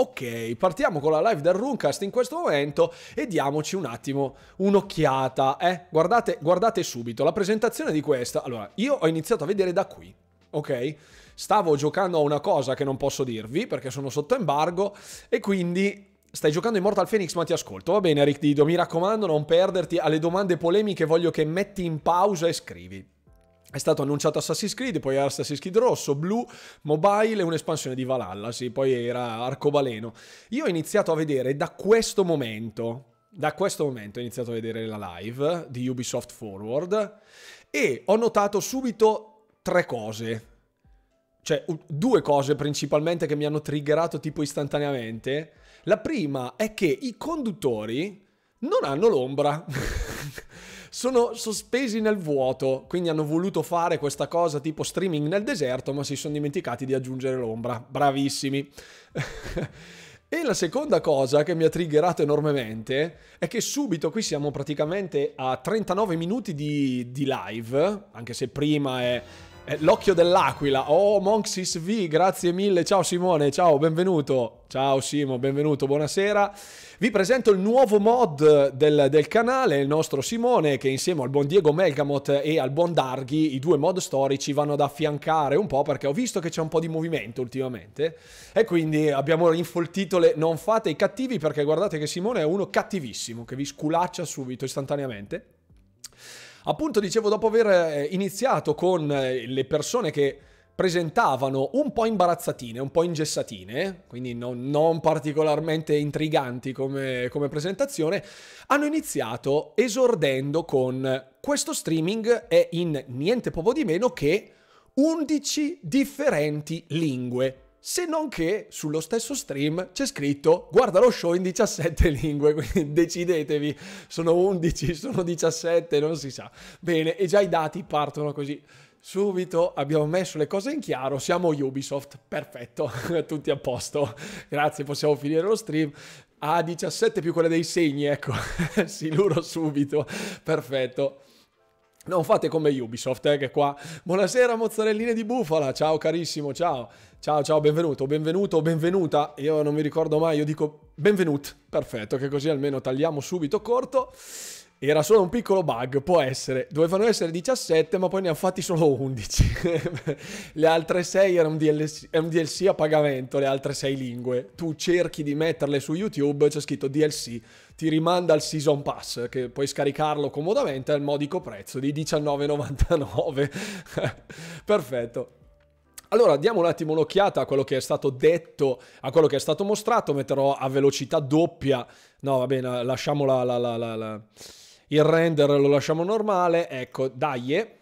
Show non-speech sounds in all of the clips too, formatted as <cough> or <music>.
Ok, partiamo con la live del Runcast in questo momento e diamoci un attimo un'occhiata. Eh? Guardate, guardate subito la presentazione di questa. Allora, io ho iniziato a vedere da qui, ok? Stavo giocando a una cosa che non posso dirvi perché sono sotto embargo e quindi Stai giocando in Mortal Phoenix ma ti ascolto. Va bene Rick Dido, mi raccomando non perderti alle domande polemiche, voglio che metti in pausa e scrivi. È stato annunciato Assassin's Creed, poi Assassin's Creed Rosso, Blu, Mobile e un'espansione di Valhalla, sì, poi era Arcobaleno. Io ho iniziato a vedere da questo momento, da questo momento ho iniziato a vedere la live di Ubisoft Forward e ho notato subito tre cose. Cioè, due cose principalmente che mi hanno triggerato tipo istantaneamente. La prima è che i conduttori non hanno l'ombra. <laughs> sono sospesi nel vuoto, quindi hanno voluto fare questa cosa tipo streaming nel deserto, ma si sono dimenticati di aggiungere l'ombra. Bravissimi. <laughs> E la seconda cosa che mi ha triggerato enormemente è che subito qui siamo praticamente a 39 minuti di, di live, anche se prima è eh, l'occhio dell'aquila. Oh, Monxis V, grazie mille. Ciao Simone, ciao, benvenuto. Ciao Simo, benvenuto, buonasera. Vi presento il nuovo mod del, del, canale, il nostro Simone, che insieme al buon Diego Melgamot e al buon Darghi, i due mod storici, vanno ad affiancare un po' perché ho visto che c'è un po' di movimento ultimamente. E quindi abbiamo infoltito le non fate i cattivi perché guardate che Simone è uno cattivissimo, che vi sculaccia subito, istantaneamente. Appunto, dicevo, dopo aver eh, iniziato con eh, le persone che presentavano un po' imbarazzatine, un po' ingessatine, quindi non, non particolarmente intriganti come, come, presentazione, hanno iniziato esordendo con questo streaming è in niente poco di meno che 11 differenti lingue. Se non che sullo stesso stream c'è scritto guarda lo show in 17 <laughs> lingue, quindi decidetevi, sono 11, <laughs> sono 17, non si sa. Bene, e già i dati partono così. Subito abbiamo messo le cose in chiaro, siamo Ubisoft, perfetto, <laughs> tutti a posto. Grazie, possiamo finire lo stream. A 17 più quella dei segni, ecco, si luro subito, perfetto. Non fate come Ubisoft, eh, che qua. Buonasera, mozzarelline di bufala. Ciao carissimo, ciao. Ciao, ciao, benvenuto, benvenuto, benvenuta. Io non mi ricordo mai, io dico benvenut. Perfetto, che così almeno tagliamo subito corto. Era solo un piccolo bug, può essere. Dovevano essere 17, ma poi ne ha fatti solo 11. <laughs> le altre 6 erano DLC, un DLC a pagamento, le altre 6 lingue. Tu cerchi di metterle su YouTube, c'è scritto DLC ti rimanda al Season Pass, che puoi scaricarlo comodamente al modico prezzo di 19,99. <laughs> Perfetto. Allora diamo un attimo un'occhiata a quello che è stato detto, a quello che è stato mostrato, metterò a velocità doppia, no va bene, lasciamo la, la, la, il render lo lasciamo normale, ecco, dai, eh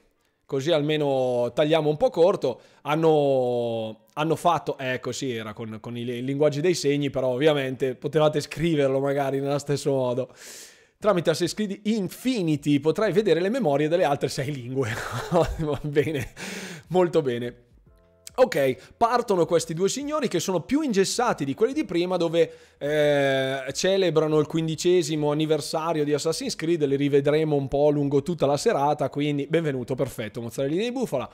così almeno tagliamo un po' corto, hanno, hanno fatto, ecco eh, sì, era con, con i, i linguaggi dei segni, però ovviamente potevate scriverlo magari nello stesso modo. Tramite Assassin's Creed Infinity potrai vedere le memorie delle altre sei lingue. Va <laughs> bene, molto bene. Ok, partono questi due signori che sono più ingessati di quelli di prima dove eh, celebrano il quindicesimo anniversario di Assassin's Creed, li rivedremo un po' lungo tutta la serata, quindi benvenuto, perfetto, mozzarella di bufala.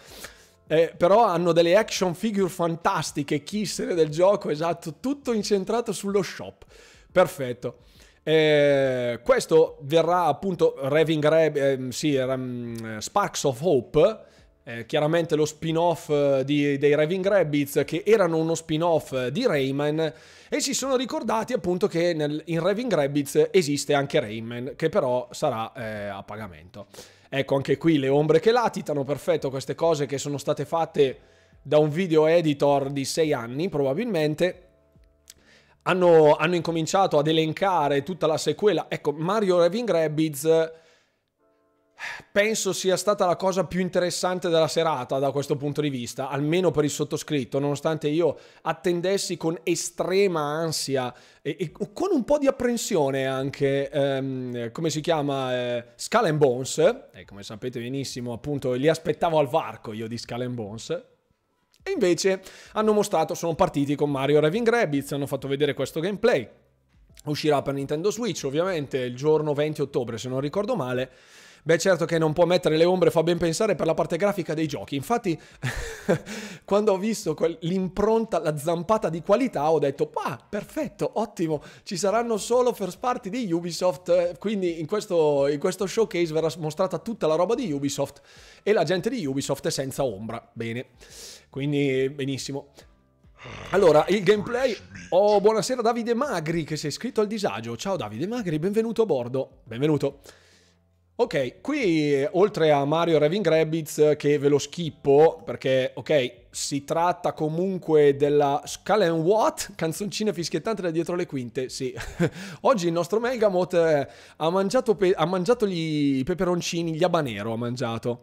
Eh, però hanno delle action figure fantastiche, kissere del gioco, esatto, tutto incentrato sullo shop. Perfetto. Eh, questo verrà appunto Raving Rab- eh, sì, mm, Sparks of Hope eh, chiaramente lo spin-off eh, di, dei Raving Rabbids, che erano uno spin-off eh, di Rayman e si sono ricordati appunto che nel, in Raving Rabbids esiste anche Rayman che però sarà eh, a pagamento. Ecco anche qui le ombre che latitano, perfetto queste cose che sono state fatte da un video editor di sei anni probabilmente. Hanno, hanno incominciato ad elencare tutta la sequela. Ecco, Mario Raving Rabbids penso sia stata la cosa più interessante della serata da questo punto di vista, almeno per il sottoscritto, nonostante io attendessi con estrema ansia e, e con un po' di apprensione anche, ehm, come si chiama, eh, Skull and Bones, e come sapete benissimo appunto li aspettavo al varco io di Skull and Bones, e invece hanno mostrato, sono partiti con Mario Raving Rabbids, hanno fatto vedere questo gameplay, uscirà per Nintendo Switch ovviamente il giorno 20 ottobre se non ricordo male, Beh certo che non può mettere le ombre, fa ben pensare per la parte grafica dei giochi. Infatti <laughs> quando ho visto l'impronta, la zampata di qualità ho detto ah perfetto, ottimo, ci saranno solo first party di Ubisoft, quindi in questo, in questo showcase verrà mostrata tutta la roba di Ubisoft e la gente di Ubisoft è senza ombra. Bene, quindi benissimo. Allora, il gameplay... Oh, buonasera Davide Magri che si è iscritto al disagio. Ciao Davide Magri, benvenuto a bordo. Benvenuto. Ok, qui eh, oltre a Mario Raving Rabbids eh, che ve lo schippo perché ok, si tratta comunque della Skull and What, <laughs> canzoncina fischiettante da dietro le quinte, sì. <laughs> Oggi il nostro Megamot eh, ha mangiato, ha mangiato i peperoncini, gli habanero ha mangiato.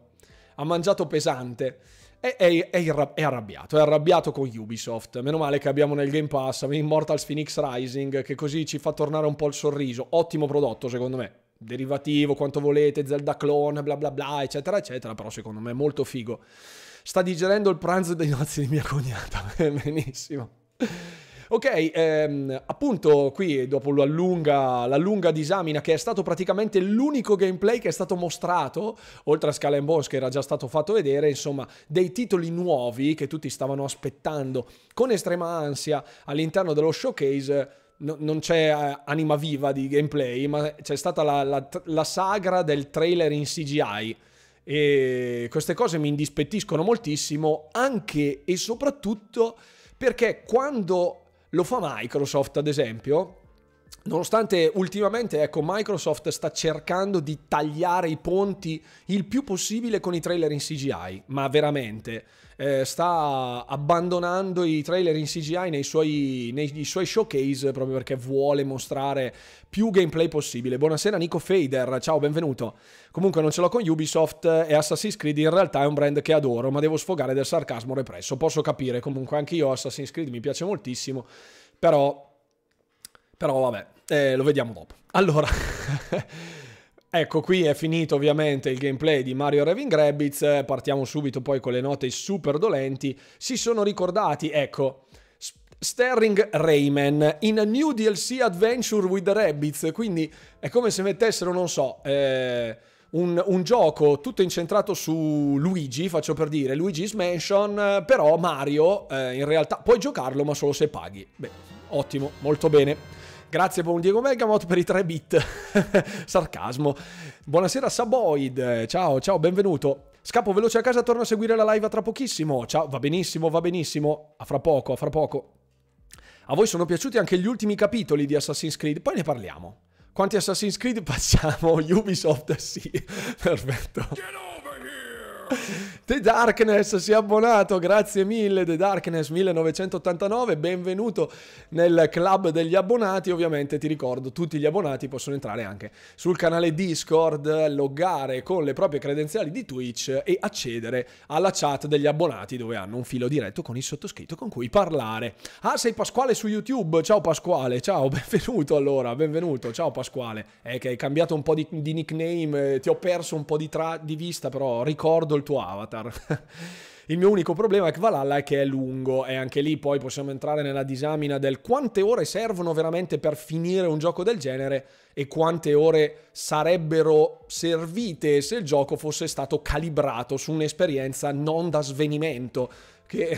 Ha mangiato pesante. È, è, è, arrabbiato, è arrabbiato con Ubisoft. Meno male che abbiamo nel Game Pass Immortals Phoenix Rising, che così ci fa tornare un po' il sorriso. Ottimo prodotto, secondo me derivativo, quanto volete, Zelda clone, bla bla bla, eccetera, eccetera, però secondo me è molto figo. Sta digerendo il pranzo dei nozzi di mia cognata, <laughs> benissimo. Ok, ehm, appunto qui dopo la lunga, la lunga, disamina che è stato praticamente l'unico gameplay che è stato mostrato, oltre a Scala and Bones che era già stato fatto vedere, insomma dei titoli nuovi che tutti stavano aspettando con estrema ansia all'interno dello showcase, no, non c'è eh, anima viva di gameplay, ma c'è stata la, la, la sagra del trailer in CGI. E queste cose mi indispettiscono moltissimo, anche e soprattutto perché quando lo fa Microsoft, ad esempio, Nonostante ultimamente ecco, Microsoft sta cercando di tagliare i ponti il più possibile con i trailer in CGI, ma veramente eh, sta abbandonando i trailer in CGI nei suoi, nei, suoi, showcase proprio perché vuole mostrare più gameplay possibile. Buonasera Nico Fader, ciao, benvenuto. Comunque non ce l'ho con Ubisoft eh, e Assassin's Creed in realtà è un brand che adoro, ma devo sfogare del sarcasmo represso. Posso capire, comunque anche io Assassin's Creed mi piace moltissimo, però però vabbè, eh, lo vediamo dopo. Allora... <laughs> Ecco, qui è finito ovviamente il gameplay di Mario Raving Rabbids, partiamo subito poi con le note super dolenti. Si sono ricordati, ecco, Sterling Rayman in a new DLC adventure with the Rabbids, quindi è come se mettessero, non so, eh, un, un, gioco tutto incentrato su Luigi, faccio per dire, Luigi's Mansion, però Mario eh, in realtà puoi giocarlo ma solo se paghi. Beh, ottimo, molto bene. Grazie buon Diego Megamot per i 3 bit. <laughs> Sarcasmo. Buonasera Saboid. Ciao, ciao, benvenuto. Scappo veloce a casa, torno a seguire la live tra pochissimo. Ciao, va benissimo, va benissimo. A fra poco, a fra poco. A voi sono piaciuti anche gli ultimi capitoli di Assassin's Creed? Poi ne parliamo. Quanti Assassin's Creed facciamo? <laughs> Ubisoft, sì. <laughs> Perfetto. <laughs> The Darkness si è abbonato, grazie mille The Darkness 1989, benvenuto nel club degli abbonati, ovviamente ti ricordo tutti gli abbonati possono entrare anche sul canale Discord, loggare con le proprie credenziali di Twitch e accedere alla chat degli abbonati dove hanno un filo diretto con il sottoscritto con cui parlare. Ah, sei Pasquale su YouTube, ciao Pasquale, ciao, <laughs> benvenuto allora, benvenuto, ciao Pasquale, è eh, che hai cambiato un po' di, di nickname, eh, ti ho perso un po' di, tra, di vista però ricordo il tuo avatar. <laughs> Il mio unico problema è che Valhalla è che è lungo e anche lì poi possiamo entrare nella disamina del quante ore servono veramente per finire un gioco del genere e quante ore sarebbero servite se il gioco fosse stato calibrato su un'esperienza non da svenimento. Che,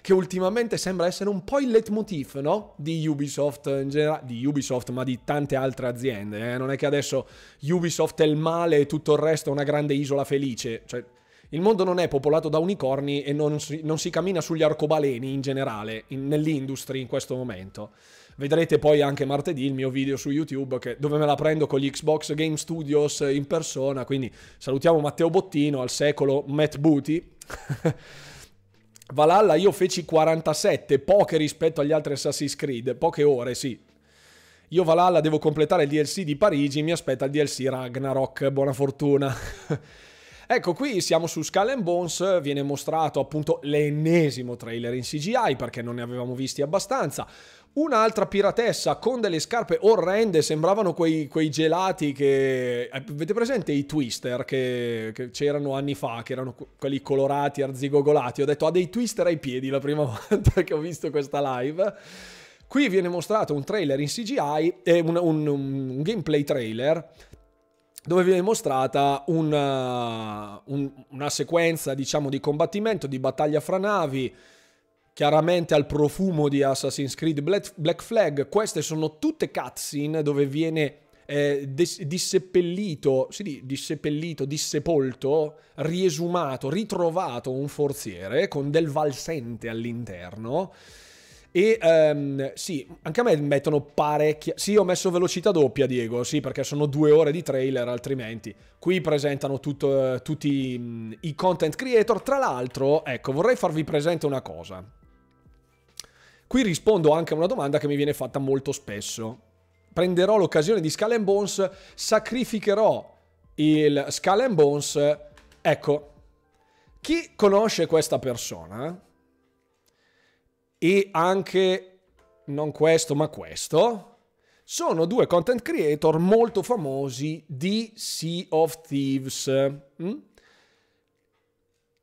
<laughs> che, ultimamente sembra essere un po' il leitmotiv no? di Ubisoft in generale, di Ubisoft ma di tante altre aziende, eh? non è che adesso Ubisoft è il male e tutto il resto è una grande isola felice, cioè il mondo non è popolato da unicorni e non si, non si cammina sugli arcobaleni in generale, in, nell'industria in questo momento. Vedrete poi anche martedì il mio video su YouTube che, dove me la prendo con gli Xbox Game Studios in persona, quindi salutiamo Matteo Bottino, al secolo Matt Booty. <laughs> Valhalla io feci 47, poche rispetto agli altri Assassin's Creed, poche ore sì. Io Valhalla devo completare il DLC di Parigi, mi aspetta il DLC Ragnarok, buona fortuna. <laughs> Ecco, qui siamo su Skull and Bones, viene mostrato appunto l'ennesimo trailer in CGI perché non ne avevamo visti abbastanza. Un'altra piratessa con delle scarpe orrende, sembravano quei, quei gelati che... Eh, avete presente i twister che, che c'erano anni fa, che erano quelli colorati, arzigogolati? Ho detto ha dei twister ai piedi la prima <laughs> volta che ho visto questa live. Qui viene mostrato un trailer in CGI, eh, un, un, un gameplay trailer dove viene mostrata una, eh, un, una sequenza diciamo, di combattimento, di battaglia fra navi, chiaramente al profumo di Assassin's Creed Black, Flag. Queste sono tutte cutscene dove viene eh, dis- disseppellito, sì, disseppellito, dissepolto, riesumato, ritrovato un forziere con del valsente all'interno. E um, sì, anche a me mettono parecchia. Sì, ho messo velocità doppia, Diego. Sì, perché sono due ore di trailer, altrimenti. Qui presentano tutto, tutti mh, i content creator. Tra l'altro, ecco, vorrei farvi presente una cosa. Qui rispondo anche a una domanda che mi viene fatta molto spesso. Prenderò l'occasione di Skull and Bones, sacrificherò il Skull and Bones. Ecco, chi conosce questa persona? e anche non questo ma questo sono due content creator molto famosi di Sea of Thieves. Mm?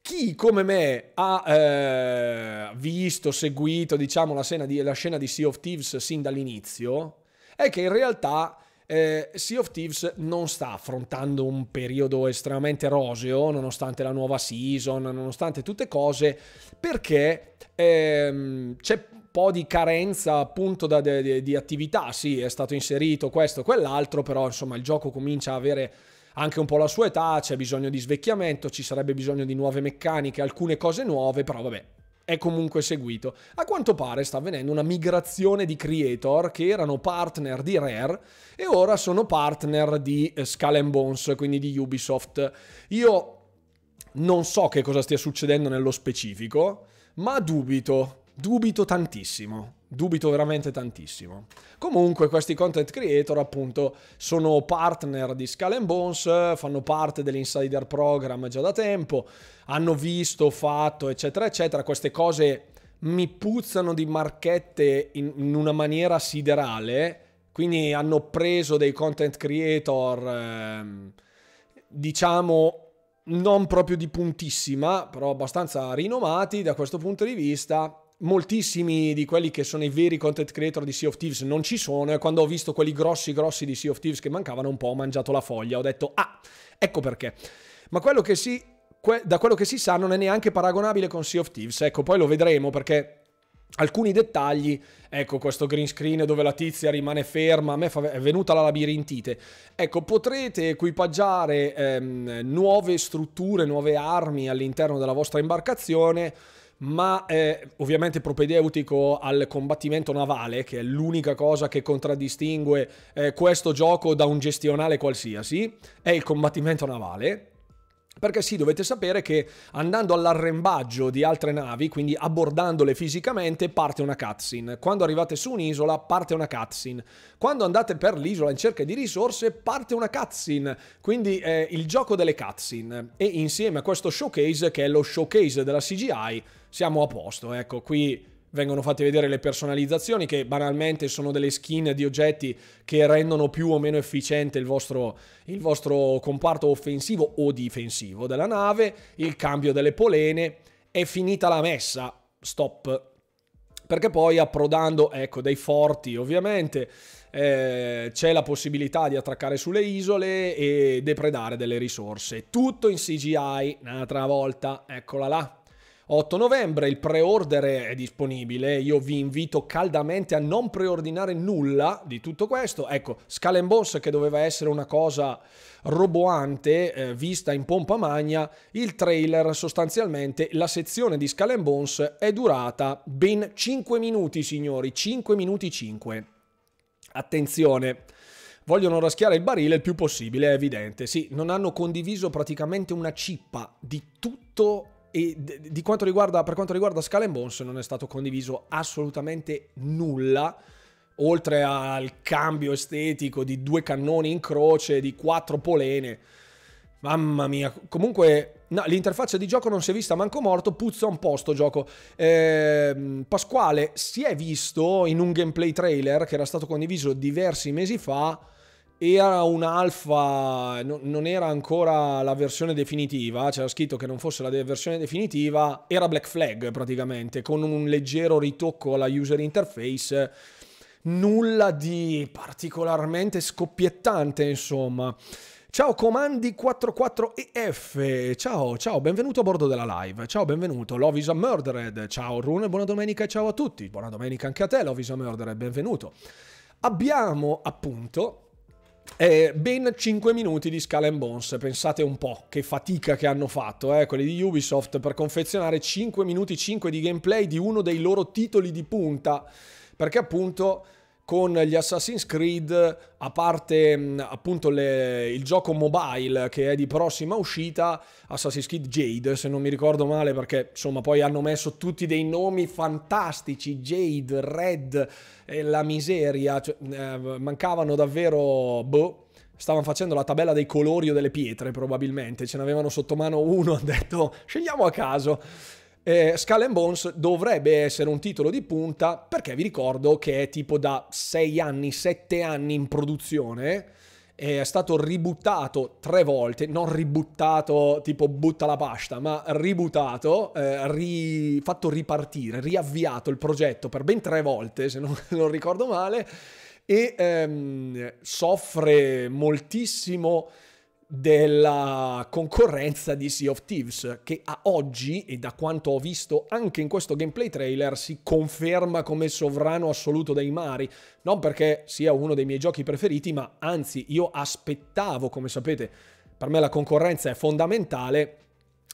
Chi come me ha eh, visto, seguito diciamo, la, scena di, la scena di Sea of Thieves sin dall'inizio, è che in realtà eh, Sea of Thieves non sta affrontando un periodo estremamente roseo, nonostante la nuova season, nonostante tutte cose, perché Ehm, c'è po' di carenza appunto da, di, di, attività, sì, è stato inserito questo, e quell'altro, però insomma il gioco comincia a avere anche un po' la sua età, c'è bisogno di svecchiamento, ci sarebbe bisogno di nuove meccaniche, alcune cose nuove, però vabbè, è comunque seguito. A quanto pare sta avvenendo una migrazione di creator che erano partner di Rare e ora sono partner di eh, Skull Bones, quindi di Ubisoft. Io non so che cosa stia succedendo nello specifico, ma dubito, dubito tantissimo. Dubito veramente tantissimo. Comunque questi content creator appunto sono partner di Skull Bones, fanno parte dell'insider program già da tempo, hanno visto, fatto eccetera eccetera. Queste cose mi puzzano di marchette in, in una maniera siderale, quindi hanno preso dei content creator ehm, diciamo non proprio di puntissima, però abbastanza rinomati da questo punto di vista. Moltissimi di quelli che sono i veri content creator di Sea of Thieves non ci sono e quando ho visto quelli grossi grossi di Sea of Thieves che mancavano un po' ho mangiato la foglia, ho detto ah, ecco perché. Ma quello che si, que, da quello che si sa non è neanche paragonabile con Sea of Thieves, ecco poi lo vedremo perché alcuni dettagli, ecco questo green screen dove la tizia rimane ferma, a me è venuta la labirintite, ecco potrete equipaggiare ehm, nuove strutture, nuove armi all'interno della vostra imbarcazione, ma eh, ovviamente propedeutico al combattimento navale, che è l'unica cosa che contraddistingue eh, questo gioco da un gestionale qualsiasi, è il combattimento navale, perché sì, dovete sapere che andando all'arrembaggio di altre navi, quindi abbordandole fisicamente, parte una cutscene. Quando arrivate su un'isola, parte una cutscene. Quando andate per l'isola in cerca di risorse, parte una cutscene. Quindi eh, il gioco delle cutscene. E insieme a questo showcase, che è lo showcase della CGI, siamo a posto. Ecco, qui vengono fatte vedere le personalizzazioni che banalmente sono delle skin di oggetti che rendono più o meno efficiente il vostro, il vostro comparto offensivo o difensivo della nave, il cambio delle polene, è finita la messa, stop. Perché poi approdando, ecco, dei forti ovviamente, eh, c'è la possibilità di attraccare sulle isole e depredare delle risorse. Tutto in CGI, un'altra volta, eccola là. 8 novembre, il pre-order è disponibile, io vi invito caldamente a non preordinare nulla di tutto questo. Ecco, Skull Boss che doveva essere una cosa roboante eh, vista in pompa magna, il trailer sostanzialmente, la sezione di Skull Bones è durata ben 5 minuti signori, 5 minuti 5. Attenzione, vogliono raschiare il barile il più possibile, è evidente. Sì, non hanno condiviso praticamente una cippa di tutto e di quanto riguarda, per quanto riguarda Skull Bones non è stato condiviso assolutamente nulla oltre al cambio estetico di due cannoni in croce, di quattro polene. Mamma mia, comunque no, l'interfaccia di gioco non si è vista manco morto, puzza un po' sto gioco. Eh, Pasquale si è visto in un gameplay trailer che era stato condiviso diversi mesi fa era un alfa, no, non era ancora la versione definitiva, c'era scritto che non fosse la de versione definitiva, era Black Flag praticamente, con un leggero ritocco alla user interface, nulla di particolarmente scoppiettante insomma. Ciao comandi 44EF, ciao, ciao, benvenuto a bordo della live, ciao, benvenuto, Lovisa Murdered, ciao Rune, buona domenica e ciao a tutti, buona domenica anche a te Lovisa Murdered, benvenuto. Abbiamo appunto eh, ben 5 minuti di Skull Bones, pensate un po' che fatica che hanno fatto eh, quelli di Ubisoft per confezionare 5 minuti 5 di gameplay di uno dei loro titoli di punta, perché appunto con gli Assassin's Creed, a parte mm, appunto le, il gioco mobile che è di prossima uscita, Assassin's Creed Jade, se non mi ricordo male, perché insomma poi hanno messo tutti dei nomi fantastici, Jade, Red, eh, la miseria, cioè, eh, mancavano davvero... Boh stavano facendo la tabella dei colori o delle pietre probabilmente, ce n'avevano sotto mano uno, <laughs> hanno detto scegliamo a caso eh, Skull and Bones dovrebbe essere un titolo di punta perché vi ricordo che è tipo da 6 anni, 7 anni in produzione è stato ributtato tre volte, non ributtato tipo butta la pasta, ma ributtato, eh, ri... fatto ripartire, riavviato il progetto per ben tre volte, se non, <laughs> non ricordo male, e ehm, soffre moltissimo della concorrenza di Sea of Thieves che a oggi e da quanto ho visto anche in questo gameplay trailer si conferma come sovrano assoluto dei mari non perché sia uno dei miei giochi preferiti ma anzi io aspettavo come sapete per me la concorrenza è fondamentale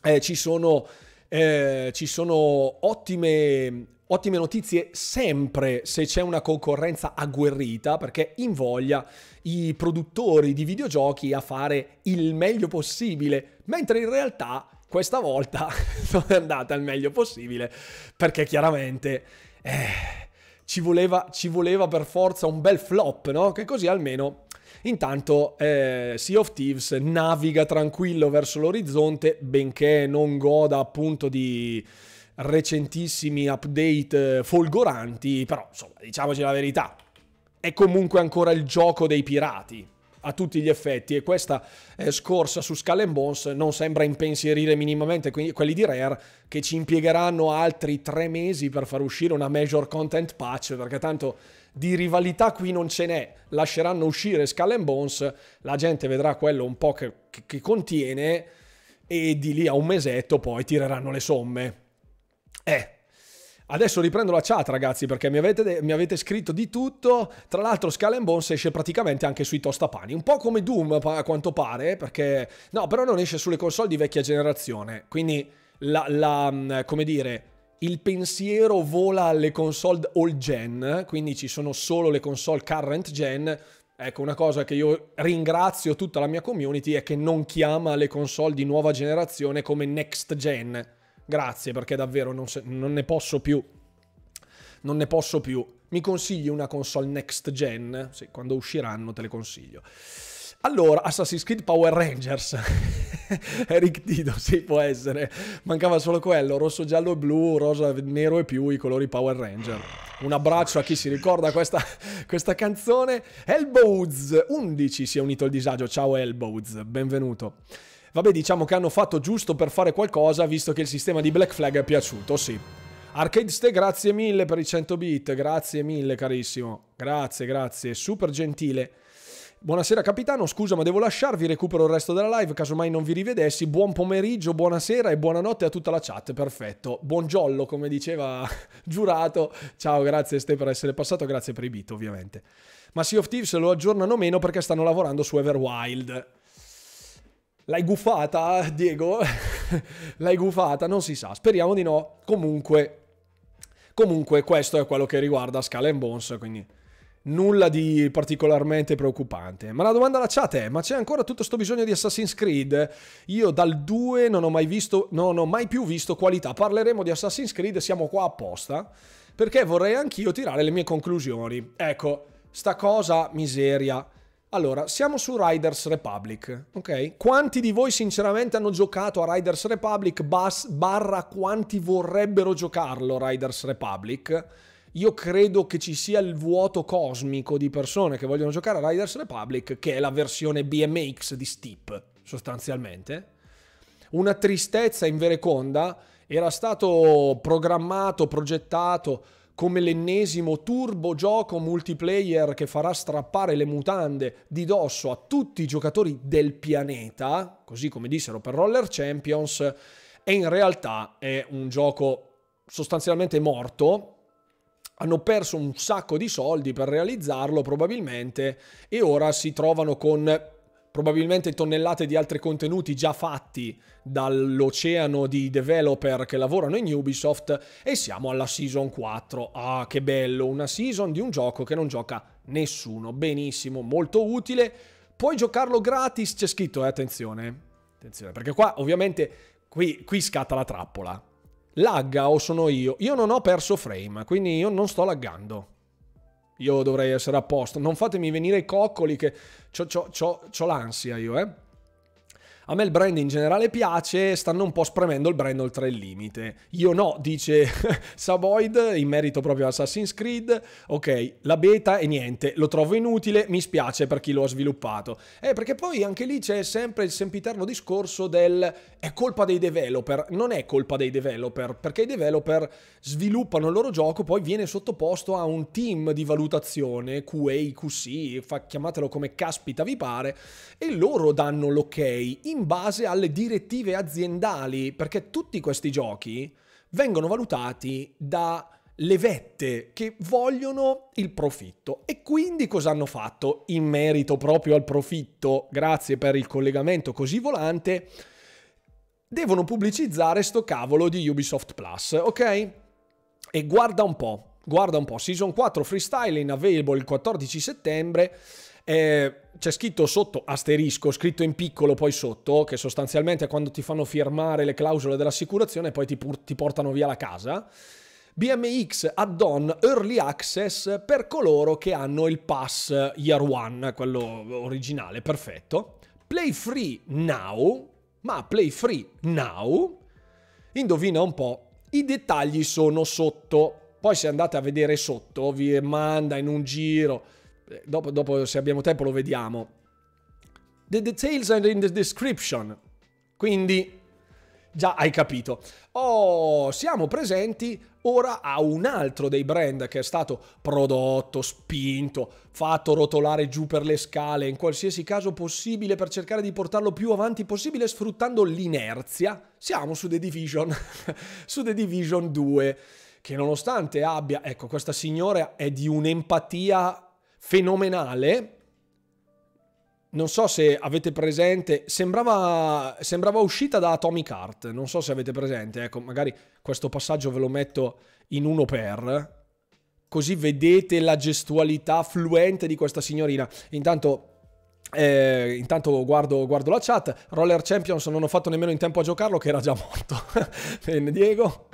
eh, ci, sono, eh, ci sono ottime ottime notizie sempre se c'è una concorrenza agguerrita perché in voglia i produttori di videogiochi a fare il meglio possibile, mentre in realtà questa volta <laughs> non è andata il meglio possibile, perché chiaramente... Eh, ci voleva, ci voleva, per forza un bel flop, no? Che così almeno. Intanto eh, Sea of Thieves naviga tranquillo verso l'orizzonte, benché non goda appunto di recentissimi update eh, folgoranti, però insomma, diciamoci la verità, è comunque ancora il gioco dei pirati a tutti gli effetti e questa eh, scorsa su Skull and Bones non sembra impensierire minimamente quelli di Rare che ci impiegheranno altri tre mesi per far uscire una major content patch perché tanto di rivalità qui non ce n'è lasceranno uscire Skull and Bones la gente vedrà quello un po' che, che contiene e di lì a un mesetto poi tireranno le somme eh Adesso riprendo la chat ragazzi perché mi avete, mi avete scritto di tutto, tra l'altro Skull Bones esce praticamente anche sui tostapani, un po' come Doom a quanto pare, perché no però non esce sulle console di vecchia generazione, quindi la, la mm, come dire, il pensiero vola alle console old gen, quindi ci sono solo le console current gen, Ecco, una cosa che io ringrazio tutta la mia community è che non chiama le console di nuova generazione come next gen, Grazie perché davvero non, se, non ne posso più. Non ne posso più. Mi consigli una console next gen? Sì, quando usciranno te le consiglio. Allora, Assassin's Creed Power Rangers. <laughs> Eric Dido, sì, può essere. Mancava solo quello, rosso, giallo e blu, rosa, nero e più i colori Power Ranger. Un abbraccio a chi si ricorda questa, <laughs> questa canzone. Elbows 11 si è unito al disagio. Ciao Elbows, benvenuto. Vabbè, diciamo che hanno fatto giusto per fare qualcosa, visto che il sistema di Black Flag è piaciuto, sì. Arcade Ste, grazie mille per i 100 bit, grazie mille carissimo. Grazie, grazie, super gentile. Buonasera capitano, scusa ma devo lasciarvi, recupero il resto della live, casomai non vi rivedessi. Buon pomeriggio, buonasera e buonanotte a tutta la chat, perfetto. Buongiollo, come diceva <laughs> Giurato. Ciao, grazie Ste per essere passato, grazie per i bit ovviamente. Ma Sea of Thieves lo aggiornano meno perché stanno lavorando su Everwild. L'hai gufata, Diego? <laughs> L'hai gufata? Non si sa. Speriamo di no. Comunque, comunque questo è quello che riguarda Scala Bones, quindi nulla di particolarmente preoccupante. Ma la domanda alla chat è: ma c'è ancora tutto questo bisogno di Assassin's Creed? Io dal 2 non ho mai visto, non ho mai più visto qualità. Parleremo di Assassin's Creed, siamo qua apposta. Perché vorrei anch'io tirare le mie conclusioni. Ecco, sta cosa miseria. Allora, siamo su Riders Republic, ok? Quanti di voi sinceramente hanno giocato a Riders Republic bas, barra quanti vorrebbero giocarlo Riders Republic? Io credo che ci sia il vuoto cosmico di persone che vogliono giocare a Riders Republic, che è la versione BMX di Steep, sostanzialmente. Una tristezza in vereconda, era stato programmato, progettato come l'ennesimo turbo gioco multiplayer che farà strappare le mutande di dosso a tutti i giocatori del pianeta, così come dissero per Roller Champions, e in realtà è un gioco sostanzialmente morto. Hanno perso un sacco di soldi per realizzarlo probabilmente e ora si trovano con probabilmente tonnellate di altri contenuti già fatti dall'oceano di developer che lavorano in Ubisoft e siamo alla Season 4. Ah, che bello, una season di un gioco che non gioca nessuno. Benissimo, molto utile. Puoi giocarlo gratis, c'è scritto, eh, attenzione. Attenzione, perché qua ovviamente qui, qui scatta la trappola. Lagga o sono io? Io non ho perso frame, quindi io non sto laggando. Io dovrei essere a posto. Non fatemi venire i coccoli che... C'ho, l'ansia io, eh. A me il brand in generale piace, stanno un po' spremendo il brand oltre il limite. Io no, dice <laughs> Savoid, in merito proprio a Assassin's Creed. Ok, la beta e niente, lo trovo inutile, mi spiace per chi lo ha sviluppato. Eh, perché poi anche lì c'è sempre il sempiterno discorso del è colpa dei developer, non è colpa dei developer, perché i developer sviluppano il loro gioco, poi viene sottoposto a un team di valutazione, QA, QC, chiamatelo come caspita vi pare, e loro danno l'ok. In in base alle direttive aziendali, perché tutti questi giochi vengono valutati da le vette che vogliono il profitto. E quindi cosa hanno fatto in merito proprio al profitto? Grazie per il collegamento così volante. Devono pubblicizzare sto cavolo di Ubisoft Plus, ok? E guarda un po', guarda un po', Season 4 Freestyling available il 14 settembre eh, c'è scritto sotto asterisco, scritto in piccolo poi sotto, che sostanzialmente quando ti fanno firmare le clausole dell'assicurazione poi ti, ti portano via la casa. BMX add-on early access per coloro che hanno il pass year one, quello originale, perfetto. Play free now, ma play free now, indovina un po', i dettagli sono sotto. Poi se andate a vedere sotto vi manda in un giro eh, dopo, dopo se abbiamo tempo lo vediamo. The details are in the description. Quindi già hai capito. Oh, siamo presenti ora a un altro dei brand che è stato prodotto, spinto, fatto rotolare giù per le scale in qualsiasi caso possibile per cercare di portarlo più avanti possibile sfruttando l'inerzia. Siamo su The Division, <laughs> su The Division 2 che nonostante abbia, ecco, questa signora è di un'empatia fenomenale. Non so se avete presente, sembrava, sembrava uscita da Atomic Heart, non so se avete presente, ecco, magari questo passaggio ve lo metto in uno per, così vedete la gestualità fluente di questa signorina. Intanto eh, intanto guardo, guardo, la chat. Roller Champions non ho fatto nemmeno in tempo a giocarlo, che era già <laughs> morto. Bene, Diego.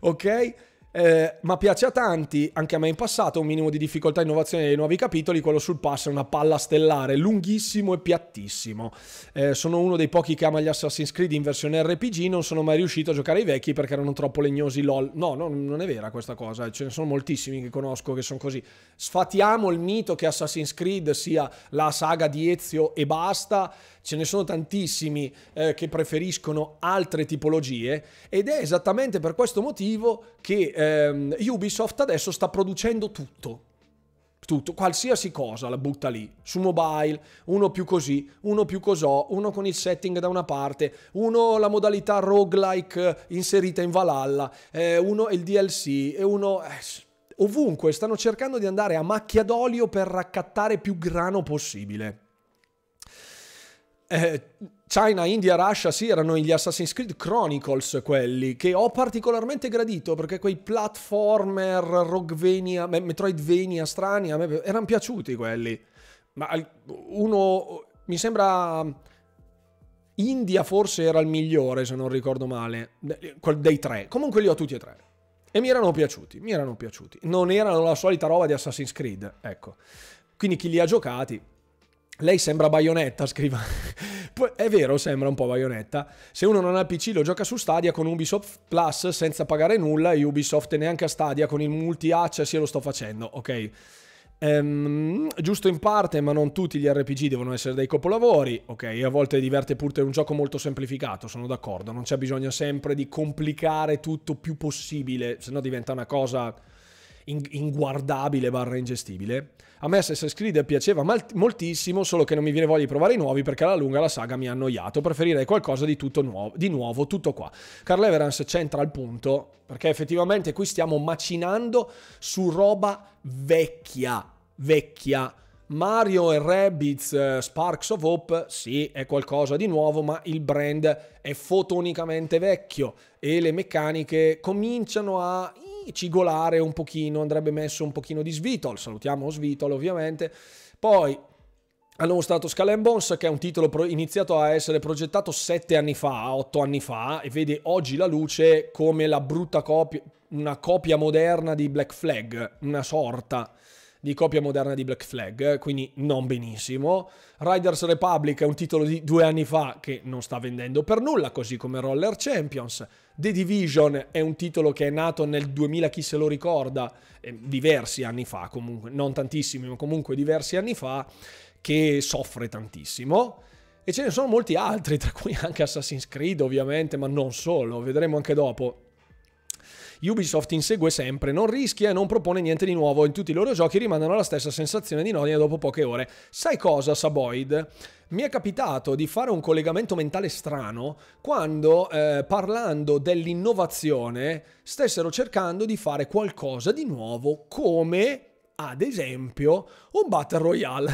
Ok eh, ma piace a tanti, anche a me in passato, un minimo di difficoltà e innovazione dei nuovi capitoli, quello sul pass è una palla stellare, lunghissimo e piattissimo. Eh, sono uno dei pochi che ama gli Assassin's Creed in versione RPG, non sono mai riuscito a giocare ai vecchi perché erano troppo legnosi lol. No, no non è vera questa cosa, ce ne sono moltissimi che conosco che sono così. Sfatiamo il mito che Assassin's Creed sia la saga di Ezio e basta ce ne sono tantissimi eh, che preferiscono altre tipologie ed è esattamente per questo motivo che ehm, Ubisoft adesso sta producendo tutto. Tutto, qualsiasi cosa la butta lì, su mobile, uno più così, uno più cosò, uno con il setting da una parte, uno la modalità roguelike eh, inserita in Valhalla, eh, uno il DLC e uno... Eh, ovunque stanno cercando di andare a macchia d'olio per raccattare più grano possibile. Eh, China, India, Russia, sì, erano gli Assassin's Creed Chronicles quelli, che ho particolarmente gradito perché quei platformer, Rogvenia, Metroidvania strani, a me erano piaciuti quelli. Ma uno, mi sembra... India forse era il migliore, se non ricordo male, dei tre. Comunque li ho tutti e tre. E mi erano piaciuti, mi erano piaciuti. Non erano la solita roba di Assassin's Creed, ecco. Quindi chi li ha giocati lei sembra baionetta, <laughs> scriva. È vero, sembra un po' baionetta. Se uno non ha il PC lo gioca su Stadia con Ubisoft Plus senza pagare nulla e Ubisoft neanche a Stadia con il multi-access io lo sto facendo, ok? Um, giusto in parte, ma non tutti gli RPG devono essere dei copolavori, Ok, a volte diverte pure è un gioco molto semplificato, sono d'accordo. Non c'è bisogno sempre di complicare tutto più possibile, se no diventa una cosa inguardabile barra ingestibile. A me Assassin's Creed piaceva mal- moltissimo, solo che non mi viene voglia di provare i nuovi perché alla lunga la saga mi ha annoiato. Preferirei qualcosa di, tutto nuovo, di nuovo, tutto qua. Carl Everance c'entra al punto perché effettivamente qui stiamo macinando su roba vecchia, vecchia. Mario e Rabbids eh, Sparks of Hope, sì, è qualcosa di nuovo, ma il brand è fotonicamente vecchio e le meccaniche cominciano a cigolare un pochino, andrebbe messo un pochino di Svitol, salutiamo Svitol ovviamente. Poi hanno mostrato Skull Bones, che è un titolo iniziato a essere progettato sette anni fa, otto anni fa, e vede oggi la luce come la brutta copia, una copia moderna di Black Flag, una sorta di copia moderna di Black Flag, quindi non benissimo. Riders Republic è un titolo di due anni fa che non sta vendendo per nulla, così come Roller Champions. The Division è un titolo che è nato nel 2000, chi se lo ricorda, eh, diversi anni fa comunque, non tantissimi, ma comunque diversi anni fa, che soffre tantissimo. E ce ne sono molti altri, tra cui anche Assassin's Creed ovviamente, ma non solo, vedremo anche dopo. Ubisoft insegue sempre, non rischia e non propone niente di nuovo, in tutti i loro giochi rimandano la stessa sensazione di noia dopo poche ore. Sai cosa, Saboid? mi è capitato di fare un collegamento mentale strano quando eh, parlando dell'innovazione stessero cercando di fare qualcosa di nuovo come ad esempio un Battle Royale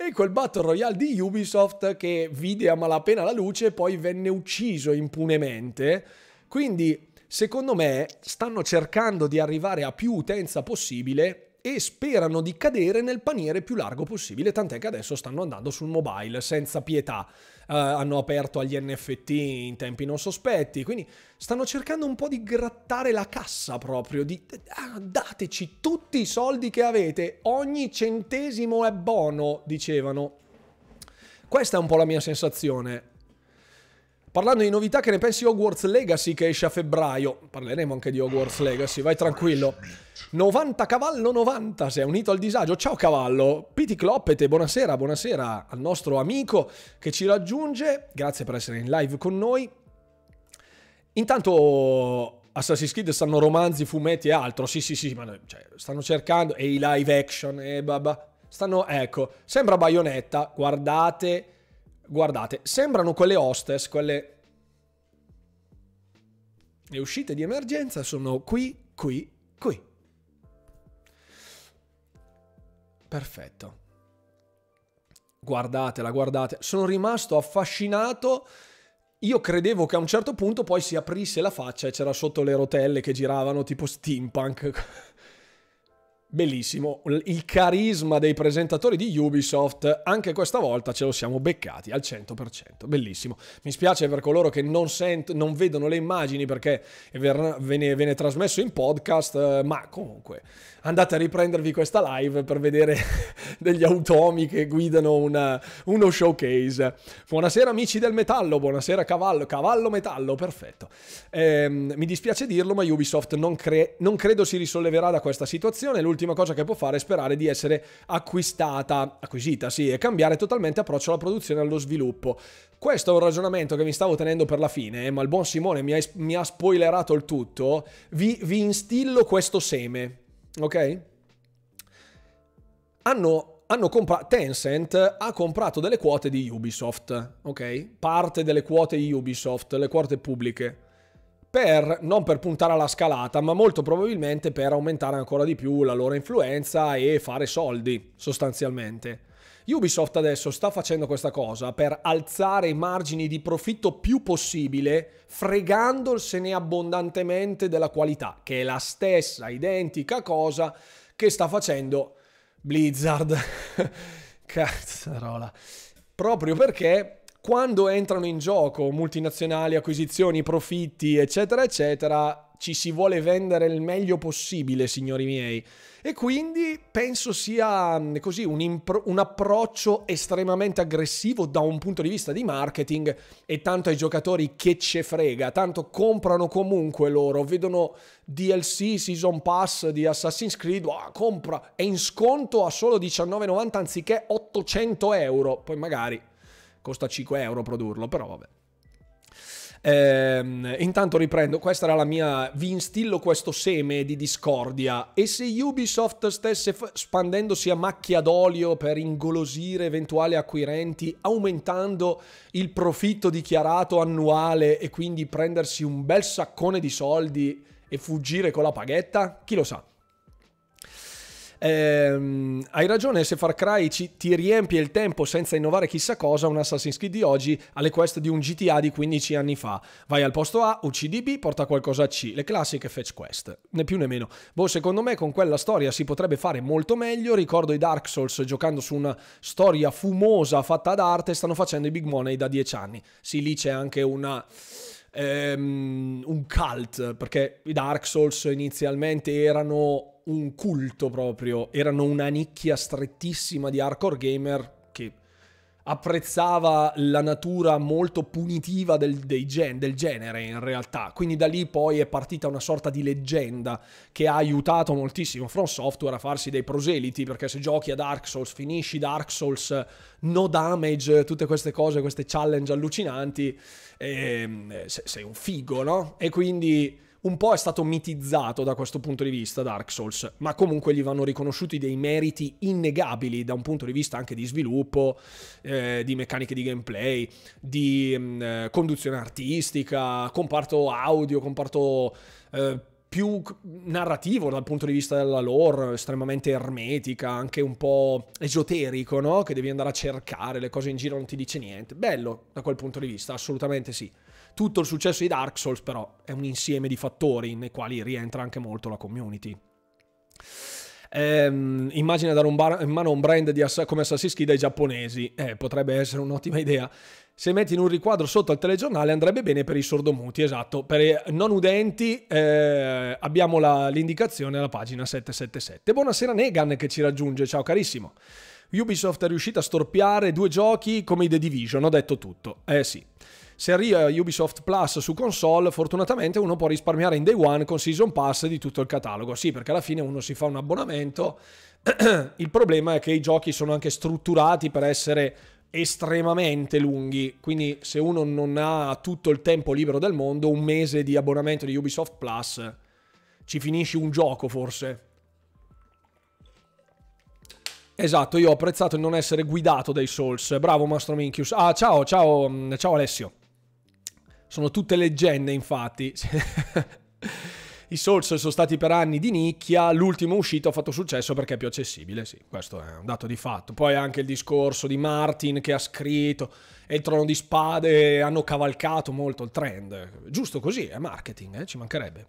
<laughs> e quel Battle Royale di Ubisoft che vide a malapena la luce e poi venne ucciso impunemente quindi secondo me stanno cercando di arrivare a più utenza possibile e sperano di cadere nel paniere più largo possibile, tant'è che adesso stanno andando sul mobile senza pietà. Uh, hanno aperto agli NFT in tempi non sospetti, quindi stanno cercando un po' di grattare la cassa proprio, di ah, dateci tutti i soldi che avete, ogni centesimo è buono, dicevano. Questa è un po' la mia sensazione. Parlando di novità, che ne pensi di Hogwarts Legacy che esce a febbraio? Parleremo anche di Hogwarts Legacy, vai tranquillo. 90 cavallo 90, si è unito al disagio. Ciao cavallo, Piti Cloppete, buonasera, buonasera al nostro amico che ci raggiunge. Grazie per essere in live con noi. Intanto Assassin's Creed stanno romanzi, fumetti e altro. Sì, sì, sì, ma cioè, stanno cercando. E i live action, e baba. Stanno, ecco, sembra baionetta, guardate Guardate, sembrano quelle hostess, quelle... Le uscite di emergenza sono qui, qui, qui. Perfetto. Guardatela, guardate. Sono rimasto affascinato. Io credevo che a un certo punto poi si aprisse la faccia e c'era sotto le rotelle che giravano tipo steampunk. <laughs> Bellissimo, il carisma dei presentatori di Ubisoft, anche questa volta ce lo siamo beccati al 100%, bellissimo. Mi spiace per coloro che non, sent- non vedono le immagini perché ve ne, viene trasmesso in podcast, eh, ma comunque andate a riprendervi questa live per vedere <laughs> degli automi che guidano una, uno showcase. Buonasera amici del metallo, buonasera cavallo, cavallo metallo, perfetto. Ehm, mi dispiace dirlo, ma Ubisoft non, cre non credo si risolleverà da questa situazione. L'ultima cosa che può fare è sperare di essere acquistata, acquisita, sì, e cambiare totalmente approccio alla produzione e allo sviluppo. Questo è un ragionamento che mi stavo tenendo per la fine, eh, ma il buon Simone mi ha, mi ha spoilerato il tutto. Vi, vi instillo questo seme ok? Hanno, hanno comprato, Tencent ha comprato delle quote di Ubisoft, ok? Parte delle quote di Ubisoft, le quote pubbliche. Per, non per puntare alla scalata, ma molto probabilmente per aumentare ancora di più la loro influenza e fare soldi, sostanzialmente. Ubisoft adesso sta facendo questa cosa per alzare i margini di profitto più possibile, fregandosene abbondantemente della qualità, che è la stessa identica cosa che sta facendo Blizzard. <laughs> Cazzarola. Proprio perché quando entrano in gioco multinazionali, acquisizioni, profitti, eccetera, eccetera, ci si vuole vendere il meglio possibile, signori miei. E quindi penso sia mm, così un, un, approccio estremamente aggressivo da un punto di vista di marketing e tanto ai giocatori che ce frega, tanto comprano comunque loro, vedono DLC, Season Pass di Assassin's Creed, oh, compra, è in sconto a solo 19,90 anziché 800 euro, poi magari costa 5 euro produrlo, però vabbè. Ehm, intanto riprendo, questa era la mia, vi instillo questo seme di discordia e se Ubisoft stesse f- spandendosi a macchia d'olio per ingolosire eventuali acquirenti, aumentando il profitto dichiarato annuale e quindi prendersi un bel saccone di soldi e fuggire con la paghetta, chi lo sa. Ehm, hai ragione, se Far Cry ci, ti riempie il tempo senza innovare chissà cosa, un Assassin's Creed di oggi alle quest di un GTA di 15 anni fa. Vai al posto A, uccidi B, porta qualcosa a C, le classiche fetch quest, né più né meno. Boh, secondo me con quella storia si potrebbe fare molto meglio, ricordo i Dark Souls giocando su una storia fumosa fatta ad arte, stanno facendo i big money da 10 anni. Sì, lì c'è anche una... Um, un cult, perché i Dark Souls inizialmente erano un culto proprio, erano una nicchia strettissima di hardcore gamer che apprezzava la natura molto punitiva del, gen, del, genere in realtà. Quindi da lì poi è partita una sorta di leggenda che ha aiutato moltissimo From Software a farsi dei proseliti, perché se giochi a Dark Souls, finisci Dark Souls, no damage, tutte queste cose, queste challenge allucinanti, eh, sei un figo, no? E quindi un po' è stato mitizzato da questo punto di vista Dark Souls, ma comunque gli vanno riconosciuti dei meriti innegabili da un punto di vista anche di sviluppo, eh, di meccaniche di gameplay, di mm, eh, conduzione artistica, comparto audio, comparto eh, più narrativo dal punto di vista della lore, estremamente ermetica, anche un po' esoterico, no? Che devi andare a cercare, le cose in giro non ti dice niente. Bello da quel punto di vista, assolutamente sì. Tutto il successo di Dark Souls però è un insieme di fattori nei quali rientra anche molto la community. Ehm, immagina dare bar- in mano un brand ass- come Assassin's Creed ai giapponesi, eh, potrebbe essere un'ottima idea. Se metti in un riquadro sotto al telegiornale andrebbe bene per i sordomuti, esatto. Per i non udenti eh, abbiamo la- l'indicazione alla pagina 777. Buonasera Negan che ci raggiunge, ciao carissimo. Ubisoft è riuscita a storpiare due giochi come i The Division, ho detto tutto. Eh sì. Se arriva Ubisoft Plus su console, fortunatamente uno può risparmiare in day one con Season Pass di tutto il catalogo. Sì, perché alla fine uno si fa un abbonamento. <clears throat> il problema è che i giochi sono anche strutturati per essere estremamente lunghi, quindi se uno non ha tutto il tempo libero del mondo, un mese di abbonamento di Ubisoft Plus ci finisce un gioco forse. Esatto, io ho apprezzato il non essere guidato dai Souls. Bravo Mastro Minchius. Ah, ciao, ciao, mm, ciao Alessio. Sono tutte leggende, infatti. <laughs> I Souls sono stati per anni di nicchia, l'ultimo uscito ha fatto successo perché è più accessibile, sì, questo è un dato di fatto. Poi anche il discorso di Martin che ha scritto e il trono di spade hanno cavalcato molto il trend. Giusto così, è marketing, eh? ci mancherebbe.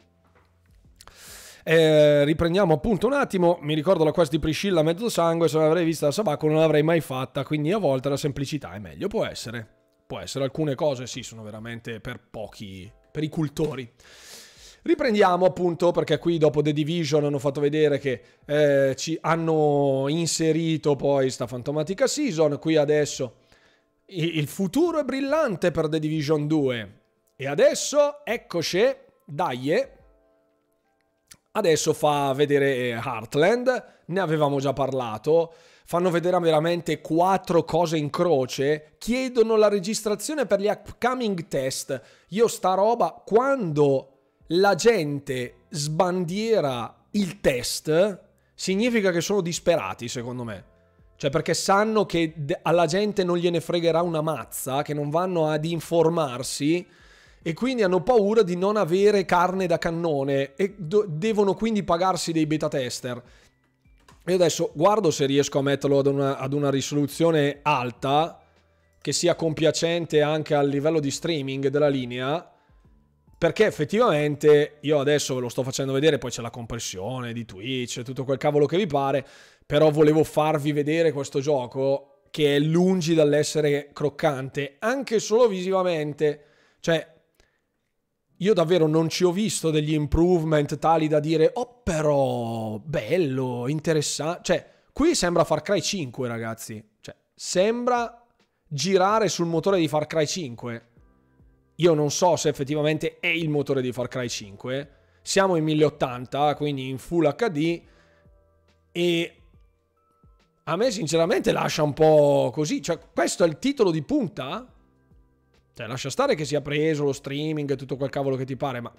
Eh, riprendiamo appunto un attimo. Mi ricordo la quest di Priscilla Mezzo Sangue. Se l'avrei vista da Sabaco, non l'avrei mai fatta. Quindi a volte la semplicità è meglio, può essere può essere. Alcune cose sì, sono veramente per pochi, per i cultori. Riprendiamo appunto perché qui dopo The Division hanno fatto vedere che eh, ci hanno inserito poi sta fantomatica season, qui adesso il futuro è brillante per The Division 2 e adesso eccoci, dai, eh. adesso fa vedere eh, Heartland, ne avevamo già parlato, fanno vedere veramente quattro cose in croce, chiedono la registrazione per gli upcoming test. Io sta roba, quando la gente sbandiera il test, significa che sono disperati, secondo me. Cioè, perché sanno che alla gente non gliene fregherà una mazza, che non vanno ad informarsi e quindi hanno paura di non avere carne da cannone e devono quindi pagarsi dei beta tester. Io adesso guardo se riesco a metterlo ad una, ad una risoluzione alta, che sia compiacente anche al livello di streaming della linea, perché effettivamente io adesso ve lo sto facendo vedere, poi c'è la compressione di Twitch, e tutto quel cavolo che vi pare, però volevo farvi vedere questo gioco che è lungi dall'essere croccante, anche solo visivamente. Cioè, io davvero non ci ho visto degli improvement tali da dire, oh però, bello, interessante. Cioè, qui sembra Far Cry 5, ragazzi. Cioè, sembra girare sul motore di Far Cry 5. Io non so se effettivamente è il motore di Far Cry 5. Siamo in 1080, quindi in Full HD. E a me sinceramente lascia un po' così. Cioè, questo è il titolo di punta? Cioè, lascia stare che sia preso lo streaming e tutto quel cavolo che ti pare, ma...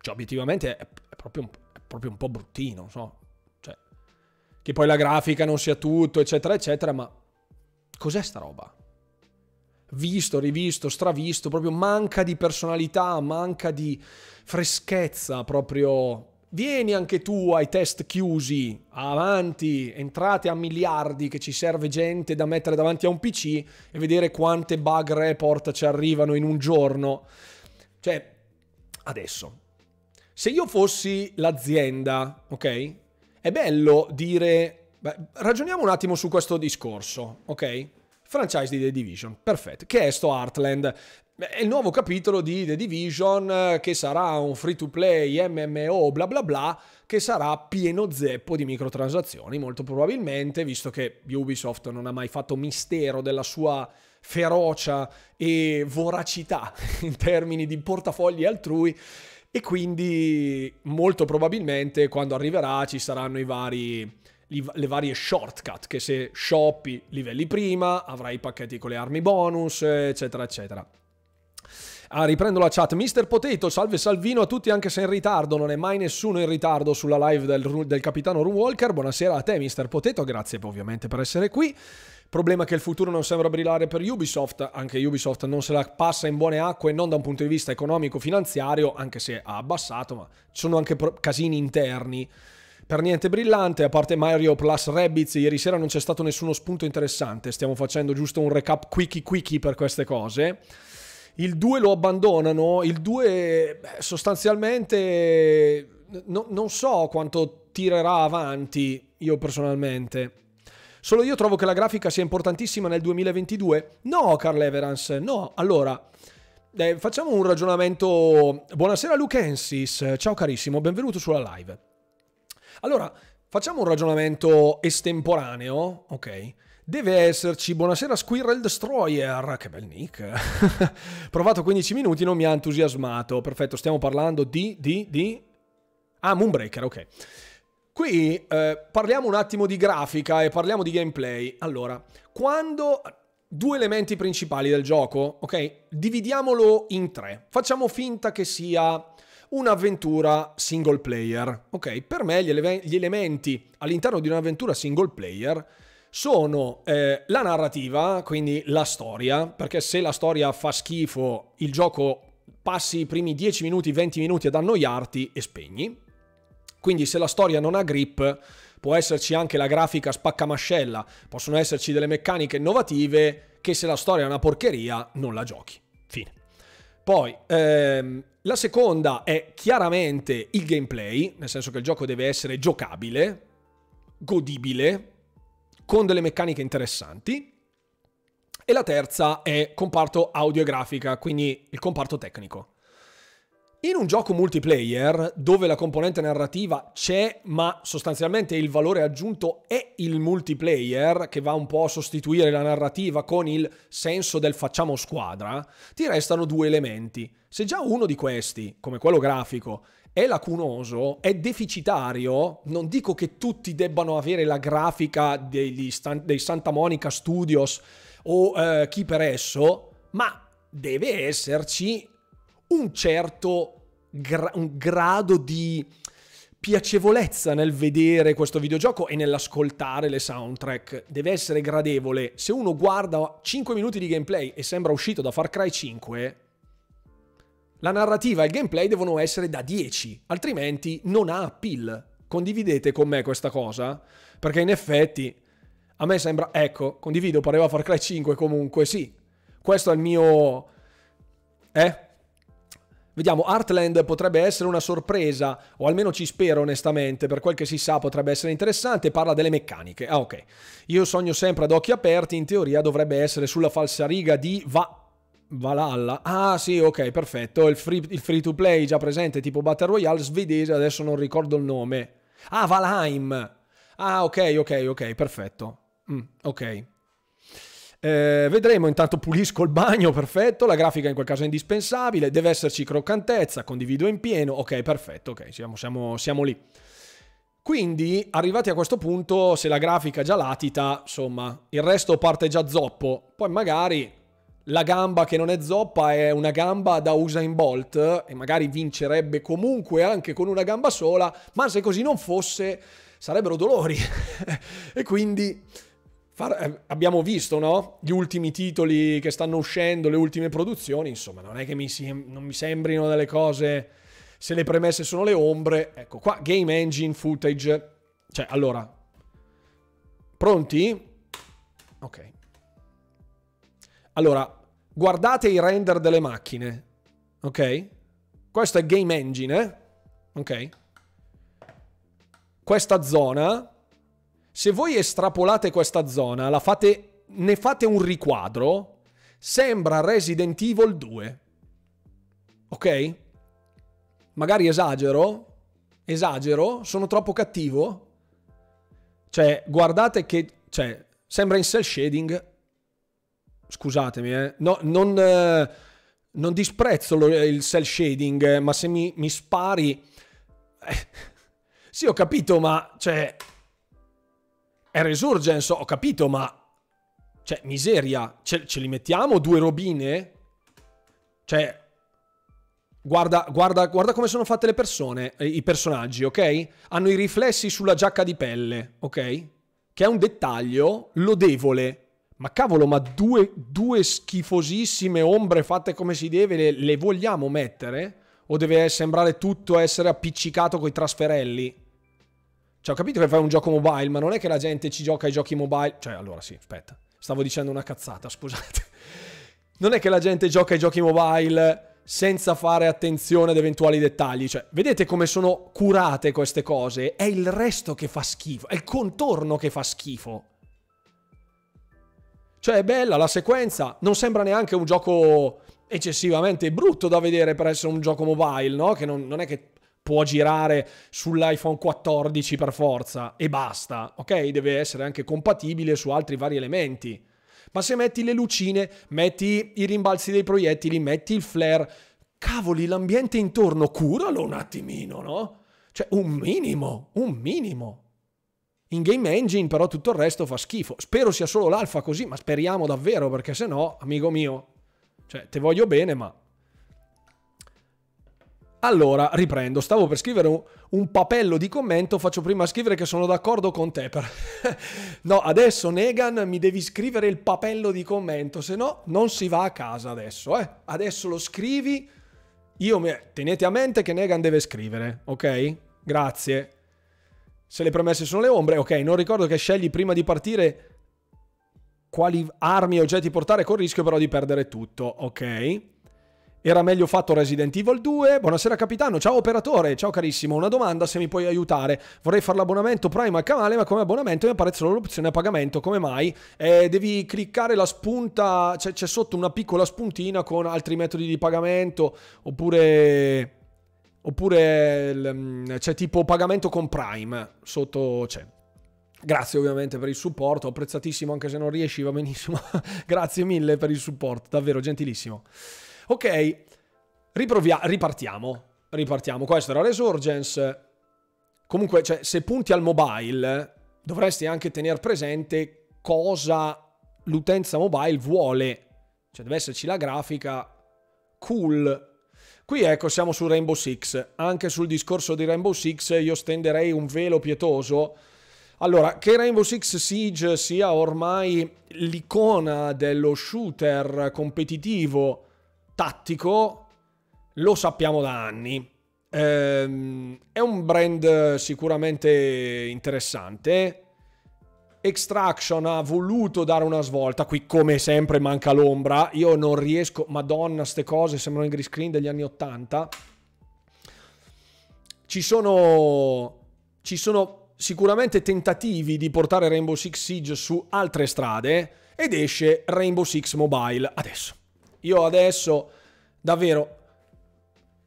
Cioè, obiettivamente è, è, proprio, un, è proprio, un, po' bruttino, so. Cioè, che poi la grafica non sia tutto, eccetera, eccetera, ma... Cos'è sta roba? Visto, rivisto, stravisto, proprio manca di personalità, manca di freschezza, proprio Vieni anche tu ai test chiusi, avanti, entrate a miliardi che ci serve gente da mettere davanti a un PC e vedere quante bug report ci arrivano in un giorno. Cioè, adesso, se io fossi l'azienda, ok? È bello dire... Beh, ragioniamo un attimo su questo discorso, ok? franchise di The Division, perfetto, che è sto Heartland è il nuovo capitolo di The Division eh, che sarà un free to play MMO bla bla bla che sarà pieno zeppo di microtransazioni molto probabilmente visto che Ubisoft non ha mai fatto mistero della sua ferocia e voracità <laughs> in termini di portafogli altrui e quindi molto probabilmente quando arriverà ci saranno i vari le varie shortcut che se shoppi livelli prima avrai i pacchetti con le armi bonus eccetera eccetera Ah, riprendo la chat. Mister Potato, salve Salvino a tutti, anche se in ritardo. Non è mai nessuno in ritardo sulla live del, del capitano Ru Walker. Buonasera a te, Mister Potato. Grazie ovviamente per essere qui. Problema che il futuro non sembra brillare per Ubisoft, anche Ubisoft non se la passa in buone acque non da un punto di vista economico-finanziario, anche se ha abbassato, ma ci sono anche casini interni. Per niente brillante, a parte Mario Plus Rabbids, ieri sera non c'è stato nessuno spunto interessante, stiamo facendo giusto un recap quickie quickie per queste cose il 2 lo abbandonano, il 2 sostanzialmente no, non so quanto tirerà avanti io personalmente. Solo io trovo che la grafica sia importantissima nel 2022. No, Carl Everans, no. Allora, eh, facciamo un ragionamento. Buonasera Luke ciao carissimo, benvenuto sulla live. Allora, facciamo un ragionamento estemporaneo, ok? Deve esserci, buonasera Squirrel Destroyer, che bel nick. <laughs> Provato 15 minuti, non mi ha entusiasmato. Perfetto, stiamo parlando di, di, di... Ah, Moonbreaker, ok. Qui eh, parliamo un attimo di grafica e parliamo di gameplay. Allora, quando due elementi principali del gioco, ok? Dividiamolo in tre. Facciamo finta che sia un'avventura single player, ok? Per me gli, ele gli elementi all'interno di un'avventura single player sono eh, la narrativa, quindi la storia, perché se la storia fa schifo, il gioco passi i primi 10 minuti, 20 minuti ad annoiarti e spegni. Quindi se la storia non ha grip, può esserci anche la grafica spaccamascella, possono esserci delle meccaniche innovative che se la storia è una porcheria non la giochi. Fine. Poi, ehm, la seconda è chiaramente il gameplay, nel senso che il gioco deve essere giocabile, godibile, con delle meccaniche interessanti. E la terza è comparto audio e grafica, quindi il comparto tecnico. In un gioco multiplayer, dove la componente narrativa c'è, ma sostanzialmente il valore aggiunto è il multiplayer, che va un po' a sostituire la narrativa con il senso del facciamo squadra, ti restano due elementi. Se già uno di questi, come quello grafico, è lacunoso, è deficitario, non dico che tutti debbano avere la grafica degli, dei Santa Monica Studios o eh, chi per esso, ma deve esserci un certo gra- un grado di piacevolezza nel vedere questo videogioco e nell'ascoltare le soundtrack. Deve essere gradevole. Se uno guarda 5 minuti di gameplay e sembra uscito da Far Cry 5, la narrativa e il gameplay devono essere da 10, altrimenti non ha appeal. Condividete con me questa cosa, perché in effetti a me sembra, ecco, condivido, pareva Far Cry 5 comunque, sì. Questo è il mio... Eh? Vediamo, Heartland potrebbe essere una sorpresa, o almeno ci spero onestamente, per quel che si sa potrebbe essere interessante, parla delle meccaniche. Ah ok, io sogno sempre ad occhi aperti, in teoria dovrebbe essere sulla falsariga di Va Valhalla. Ah sì, ok, perfetto. Il free, il free, to play già presente, tipo Battle Royale svedese, adesso non ricordo il nome. Ah, Valheim. Ah, ok, ok, ok, perfetto. Mm, ok. Eh, vedremo, intanto pulisco il bagno, perfetto, la grafica in quel caso è indispensabile, deve esserci croccantezza, condivido in pieno, ok, perfetto, ok, siamo, siamo, siamo lì. Quindi, arrivati a questo punto, se la grafica già latita, insomma, il resto parte già zoppo, poi magari la gamba che non è zoppa è una gamba da in Bolt e magari vincerebbe comunque anche con una gamba sola, ma se così non fosse sarebbero dolori. <laughs> e quindi far, eh, abbiamo visto no? gli ultimi titoli che stanno uscendo, le ultime produzioni, insomma non è che mi si, non mi sembrino delle cose, se le premesse sono le ombre, ecco qua game engine footage, cioè allora, pronti? Ok. Allora, guardate i render delle macchine, ok? Questo è Game Engine, eh? ok? Questa zona, se voi estrapolate questa zona, la fate, ne fate un riquadro, sembra Resident Evil 2, ok? Magari esagero, esagero, sono troppo cattivo. Cioè, guardate che, cioè, sembra in cell shading, scusatemi, eh. no, non, eh, non, disprezzo lo, il cell shading, eh, ma se mi, mi spari... Eh, <laughs> sì, ho capito, ma... Cioè, è Resurgence, ho capito, ma... Cioè, miseria, ce, ce li mettiamo due robine? Cioè, Guarda, guarda, guarda, come sono fatte le persone, eh, i personaggi, ok? Hanno i riflessi sulla giacca di pelle, ok? Che è un dettaglio lodevole. Ma cavolo, ma due, due schifosissime ombre fatte come si deve le, le vogliamo mettere? O deve sembrare tutto essere appiccicato coi trasferelli? Cioè, ho capito che fai un gioco mobile, ma non è che la gente ci gioca ai giochi mobile. Cioè, allora sì, aspetta. Stavo dicendo una cazzata, scusate. <laughs> Non è che la gente gioca ai giochi mobile senza fare attenzione ad eventuali dettagli. Cioè, vedete come sono curate queste cose? È il resto che fa schifo, è il contorno che fa schifo. Cioè è bella la sequenza, non sembra neanche un gioco eccessivamente brutto da vedere per essere un gioco mobile, no? Che non, non è che può girare sull'iPhone 14 per forza e basta, ok? Deve essere anche compatibile su altri vari elementi. Ma se metti le lucine, metti i rimbalzi dei proiettili, metti il flare, cavoli, l'ambiente intorno curalo un attimino, no? Cioè, un minimo, un minimo in game engine, però tutto il resto fa schifo. Spero sia solo l'alfa così, ma speriamo davvero, perché se no, amico mio, cioè, te voglio bene, ma... Allora, riprendo, stavo per scrivere un, un papello di commento, faccio prima scrivere che sono d'accordo con te. Per... <laughs> no, adesso Negan mi devi scrivere il papello di commento, se no non si va a casa adesso, eh. Adesso lo scrivi, io mi... tenete a mente che Negan deve scrivere, ok? Grazie se le premesse sono le ombre, ok, non ricordo che scegli prima di partire quali armi e oggetti portare con rischio però di perdere tutto, ok? Era meglio fatto Resident Evil 2. Buonasera capitano, ciao operatore, ciao carissimo, una domanda se mi puoi aiutare. Vorrei fare l'abbonamento Prime al canale, ma come abbonamento mi appare solo l'opzione a pagamento, come mai? Eh, devi cliccare la spunta, c'è, c'è sotto una piccola spuntina con altri metodi di pagamento, oppure Oppure mm, c'è tipo pagamento con Prime, sotto c'è. Grazie ovviamente per il supporto, apprezzatissimo anche se non riesciva benissimo. <laughs> Grazie mille per il supporto, davvero gentilissimo. Ok, ripartiamo. Ripartiamo. Questo era Resurgence. Comunque, cioè, se punti al mobile, dovresti anche tenere presente cosa l'utenza mobile vuole. Cioè, deve esserci la grafica cool Qui ecco, siamo su Rainbow Six. Anche sul discorso di Rainbow Six io stenderei un velo pietoso. Allora, che Rainbow Six Siege sia ormai l'icona dello shooter competitivo tattico, lo sappiamo da anni. Ehm, è un brand sicuramente interessante Extraction ha voluto dare una svolta, qui come sempre manca l'ombra, io non riesco, madonna queste cose sembrano i green screen degli anni 80. Ci sono, ci sono sicuramente tentativi di portare Rainbow Six Siege su altre strade ed esce Rainbow Six Mobile adesso. Io adesso davvero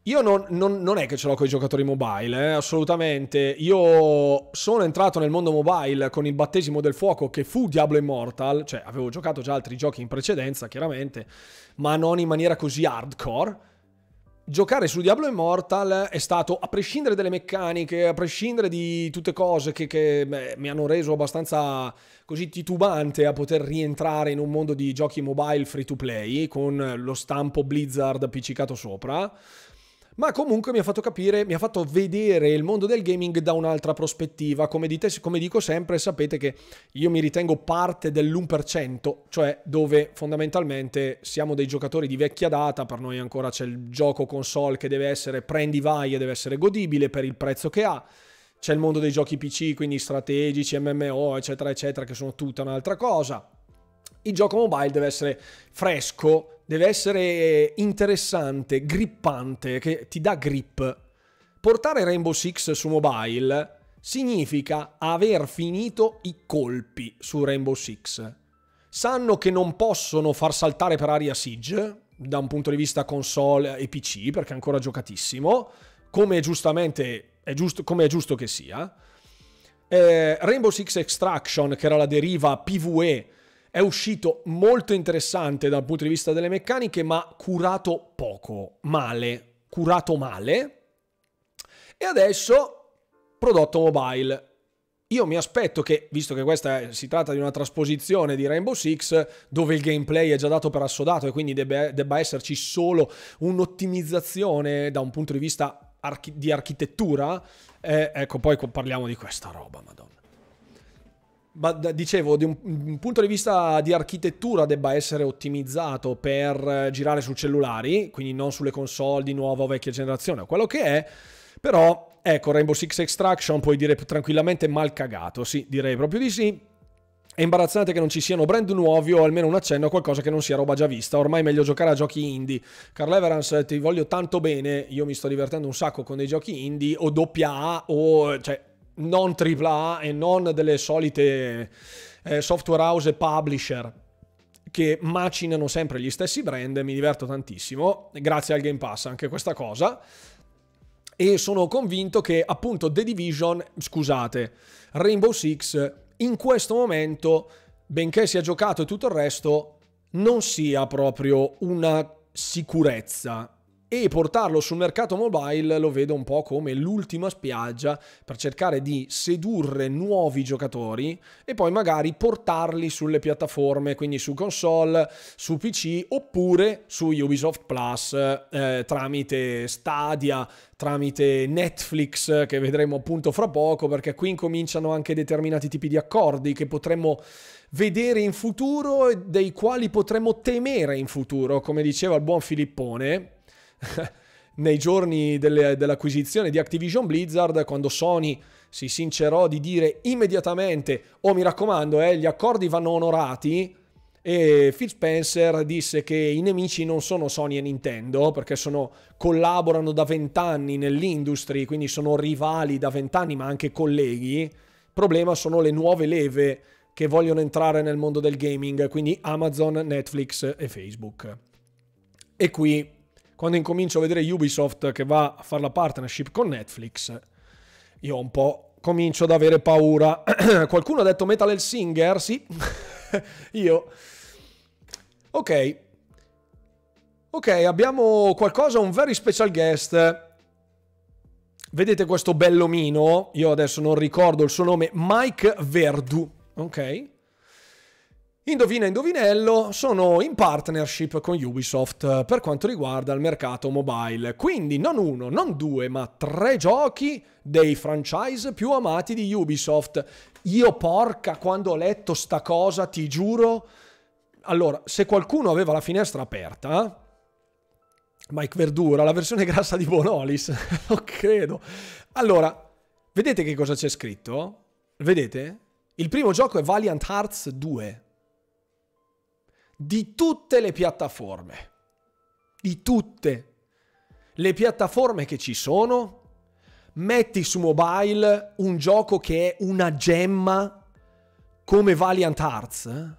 io non, non, non, è che ce l'ho con i giocatori mobile, eh, assolutamente. Io sono entrato nel mondo mobile con il battesimo del fuoco che fu Diablo Immortal, cioè avevo giocato già altri giochi in precedenza, chiaramente, ma non in maniera così hardcore. Giocare su Diablo Immortal è stato, a prescindere dalle meccaniche, a prescindere di tutte cose che, che beh, mi hanno reso abbastanza così titubante a poter rientrare in un mondo di giochi mobile free to play con lo stampo Blizzard appiccicato sopra ma comunque mi ha fatto capire, mi ha fatto vedere il mondo del gaming da un'altra prospettiva. Come, dite, come dico sempre, sapete che io mi ritengo parte dell'1%, cioè dove fondamentalmente siamo dei giocatori di vecchia data, per noi ancora c'è il gioco console che deve essere prendi vai e deve essere godibile per il prezzo che ha. C'è il mondo dei giochi PC, quindi strategici, MMO, eccetera, eccetera, che sono tutta un'altra cosa il gioco mobile deve essere fresco, deve essere interessante, grippante, che ti dà grip. Portare Rainbow Six su mobile significa aver finito i colpi su Rainbow Six. Sanno che non possono far saltare per aria Siege, da un punto di vista console e PC, perché è ancora giocatissimo, come giustamente è giusto, come è giusto che sia. Eh, Rainbow Six Extraction, che era la deriva PvE è uscito molto interessante dal punto di vista delle meccaniche, ma curato poco, male, curato male. E adesso prodotto mobile. Io mi aspetto che, visto che questa si tratta di una trasposizione di Rainbow Six, dove il gameplay è già dato per assodato e quindi debba, debba esserci solo un'ottimizzazione da un punto di vista archi di architettura, eh, ecco, poi parliamo di questa roba, madonna. Ma dicevo, di un, un, punto di vista di architettura debba essere ottimizzato per eh, girare su cellulari, quindi non sulle console di nuova o vecchia generazione, quello che è, però ecco, Rainbow Six Extraction puoi dire tranquillamente mal cagato, sì, direi proprio di sì. È imbarazzante che non ci siano brand nuovi o almeno un accenno a qualcosa che non sia roba già vista. Ormai è meglio giocare a giochi indie. Carl Everance, eh, ti voglio tanto bene. Io mi sto divertendo un sacco con dei giochi indie o doppia A o cioè non AAA e non delle solite eh, software house e publisher che macinano sempre gli stessi brand, mi diverto tantissimo, grazie al Game Pass anche questa cosa. E sono convinto che appunto The Division, scusate, Rainbow Six in questo momento, benché sia giocato e tutto il resto, non sia proprio una sicurezza e portarlo sul mercato mobile lo vedo un po' come l'ultima spiaggia per cercare di sedurre nuovi giocatori e poi magari portarli sulle piattaforme, quindi su console, su PC oppure su Ubisoft Plus eh, tramite Stadia, tramite Netflix che vedremo appunto fra poco perché qui incominciano anche determinati tipi di accordi che potremmo vedere in futuro e dei quali potremmo temere in futuro, come diceva il buon Filippone <laughs> nei giorni delle, dell'acquisizione di Activision Blizzard, quando Sony si sincerò di dire immediatamente, oh mi raccomando, eh, gli accordi vanno onorati, e Phil Spencer disse che i nemici non sono Sony e Nintendo perché sono, collaborano da vent'anni nell'industria, quindi sono rivali da vent'anni ma anche colleghi. Il problema sono le nuove leve che vogliono entrare nel mondo del gaming, quindi Amazon, Netflix e Facebook. E qui quando incomincio a vedere Ubisoft che va a fare la partnership con Netflix, io un po' comincio ad avere paura. <clears throat> Qualcuno ha detto Metal Singer? Sì, <laughs> io. Ok. Ok, abbiamo qualcosa, un very special guest. Vedete questo bellomino? Io adesso non ricordo il suo nome, Mike Verdu. Ok. Indovina indovinello, sono in partnership con Ubisoft eh, per quanto riguarda il mercato mobile, quindi non uno, non due, ma tre giochi dei franchise più amati di Ubisoft. Io porca, quando ho letto sta cosa, ti giuro... Allora, se qualcuno aveva la finestra aperta, eh, Mike Verdura, la versione <laughs> grassa di Bonolis, <laughs> lo credo. Allora, vedete che cosa c'è scritto? Vedete? Il primo gioco è Valiant Hearts 2 di tutte le piattaforme. Di tutte le piattaforme che ci sono, metti su mobile un gioco che è una gemma come Valiant Arts. Eh?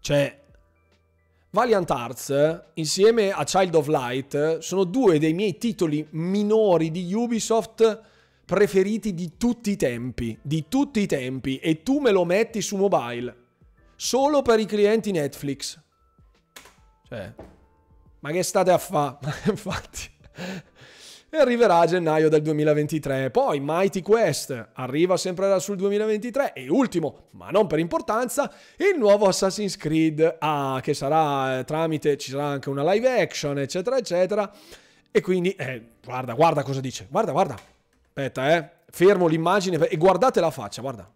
Cioè, Valiant Arts insieme a Child of Light sono due dei miei titoli minori di Ubisoft preferiti di tutti i tempi, di tutti i tempi e tu me lo metti su mobile solo per i clienti Netflix. Cioè, ma che state a fa? <laughs> Infatti. E arriverà a gennaio del 2023. Poi Mighty Quest arriva sempre sul 2023. E ultimo, ma non per importanza, il nuovo Assassin's Creed ah, che sarà eh, tramite, ci sarà anche una live action, eccetera, eccetera. E quindi, eh, guarda, guarda cosa dice. Guarda, guarda. Aspetta, eh. Fermo l'immagine e guardate la faccia, guarda.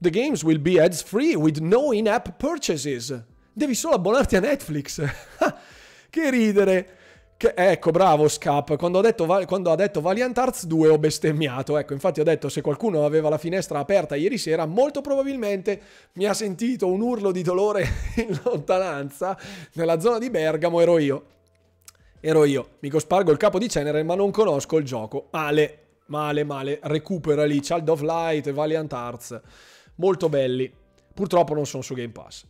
The games will be ads free with no in-app purchases. Devi solo abbonarti a Netflix. <laughs> che ridere. Che, ecco, bravo Scap, quando, quando, ha detto Valiant Arts 2 ho bestemmiato, ecco, infatti ho detto se qualcuno aveva la finestra aperta ieri sera, molto probabilmente mi ha sentito un urlo di dolore <laughs> in lontananza, nella zona di Bergamo ero io. Ero io, mi cospargo il capo di cenere ma non conosco il gioco, male, male, male, recupera lì Child of Light e Valiant Arts molto belli. Purtroppo non sono su Game Pass.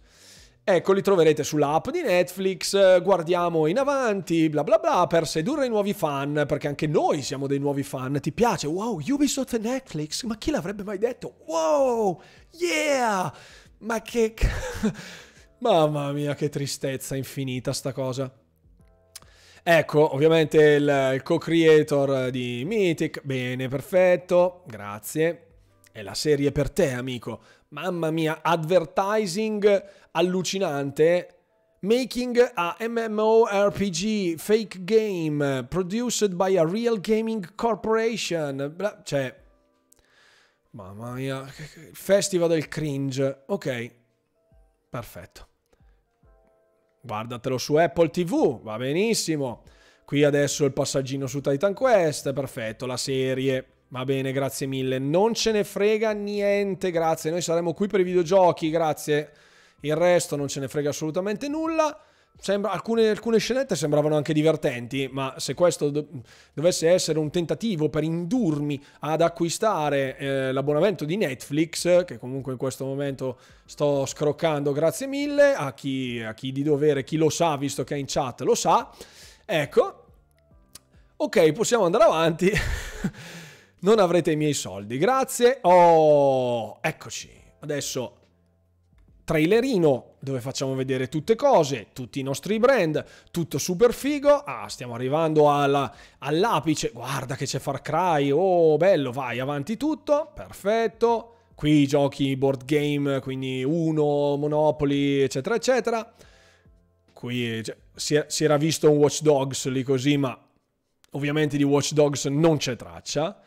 Ecco, li troverete sull'app di Netflix, eh, guardiamo in avanti, bla bla bla, per sedurre i nuovi fan, perché anche noi siamo dei nuovi fan. Ti piace? Wow, Ubisoft e Netflix? Ma chi l'avrebbe mai detto? Wow, yeah! Ma che... <laughs> Mamma mia, che tristezza infinita sta cosa. Ecco, ovviamente il co-creator di Mythic, bene, perfetto, grazie. È la serie per te, amico. Mamma mia, advertising allucinante. Making a MMORPG fake game produced by a real gaming corporation. Bla, cioè, mamma mia, festival del cringe. Ok, perfetto. Guardatelo su Apple TV, va benissimo. Qui adesso il passaggino su Titan Quest, perfetto, la serie Va bene, grazie mille. Non ce ne frega niente, grazie. Noi saremo qui per i videogiochi, grazie. Il resto non ce ne frega assolutamente nulla. Sembra, alcune, alcune, scenette sembravano anche divertenti, ma se questo do, dovesse essere un tentativo per indurmi ad acquistare eh, l'abbonamento di Netflix, che comunque in questo momento sto scroccando, grazie mille a chi, a chi di dovere, chi lo sa, visto che è in chat, lo sa. Ecco, ok, possiamo andare avanti. <laughs> non avrete i miei soldi. Grazie. Oh, eccoci. Adesso trailerino dove facciamo vedere tutte cose, tutti i nostri brand, tutto super figo. Ah, stiamo arrivando alla, all'apice. Guarda che c'è Far Cry. Oh, bello, vai avanti tutto. Perfetto. Qui giochi board game, quindi Uno, Monopoli, eccetera, eccetera. Qui cioè, si, si era visto un Watch Dogs lì così, ma ovviamente di Watch Dogs non c'è traccia.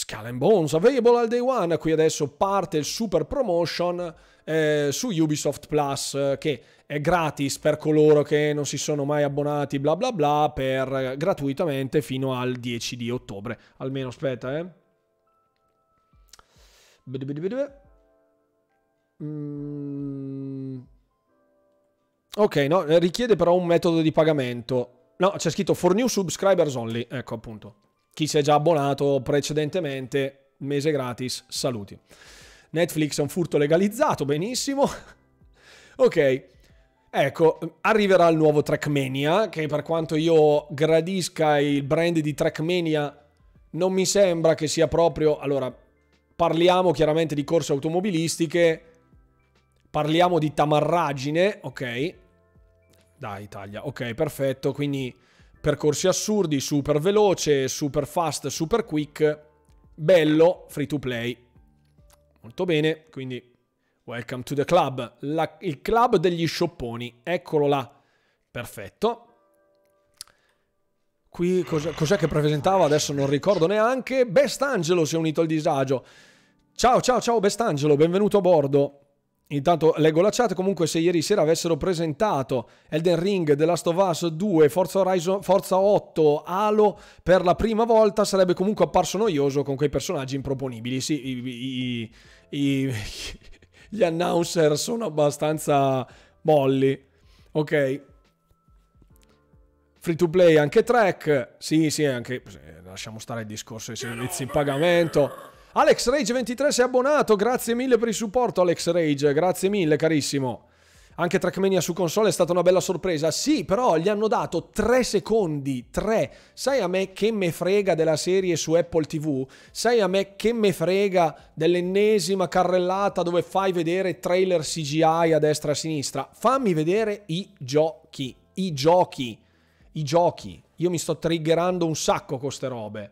Skull and Bones, available al day one, qui adesso parte il super promotion eh, su Ubisoft Plus che è gratis per coloro che non si sono mai abbonati bla bla bla per, gratuitamente fino al 10 di ottobre, almeno aspetta eh. Mm. Ok, no, richiede però un metodo di pagamento. No, c'è scritto for new subscribers only, ecco appunto chi si è già abbonato precedentemente, mese gratis, saluti. Netflix è un furto legalizzato, benissimo. <laughs> ok, ecco, arriverà il nuovo Trackmania, che per quanto io gradisca il brand di Trackmania, non mi sembra che sia proprio... Allora, parliamo chiaramente di corse automobilistiche, parliamo di tamarragine, ok? Dai, Italia, ok, perfetto, quindi percorsi assurdi, super veloce, super fast, super quick, bello, free to play. Molto bene, quindi welcome to the club, La, il club degli sciopponi, eccolo là, perfetto. Qui cos'è, cos'è che presentava? Adesso non ricordo neanche. Best Angelo si è unito al disagio. Ciao, ciao, ciao Best Angelo, benvenuto a bordo. Intanto leggo la chat, comunque se ieri sera avessero presentato Elden Ring, The Last of Us 2, Forza, Horizon, Forza 8, Halo per la prima volta sarebbe comunque apparso noioso con quei personaggi improponibili. Sì, i, i, i, <laughs> gli announcer sono abbastanza molli. Ok. Free to play anche track. Sì, sì, anche... Lasciamo stare il discorso dei servizi in pagamento. Alex Rage 23 si è abbonato, grazie mille per il supporto Alex Rage, grazie mille carissimo. Anche Trackmania su console è stata una bella sorpresa. Sì, però gli hanno dato 3 secondi, 3. Sai a me che me frega della serie su Apple TV? Sai a me che me frega dell'ennesima carrellata dove fai vedere trailer CGI a destra e a sinistra? Fammi vedere i giochi, i giochi, i giochi. Io mi sto triggerando un sacco con queste robe.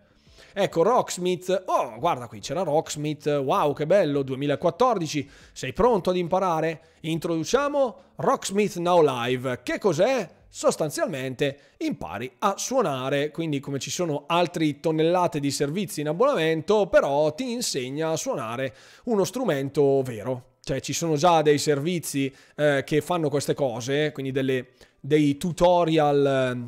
Ecco, Rocksmith, oh, guarda qui, c'era Rocksmith, wow, che bello, 2014, sei pronto ad imparare? Introduciamo Rocksmith Now Live. Che cos'è? sostanzialmente impari a suonare, quindi come ci sono altri tonnellate di servizi in abbonamento, però ti insegna a suonare uno strumento vero. Cioè ci sono già dei servizi eh, che fanno queste cose, quindi delle, dei tutorial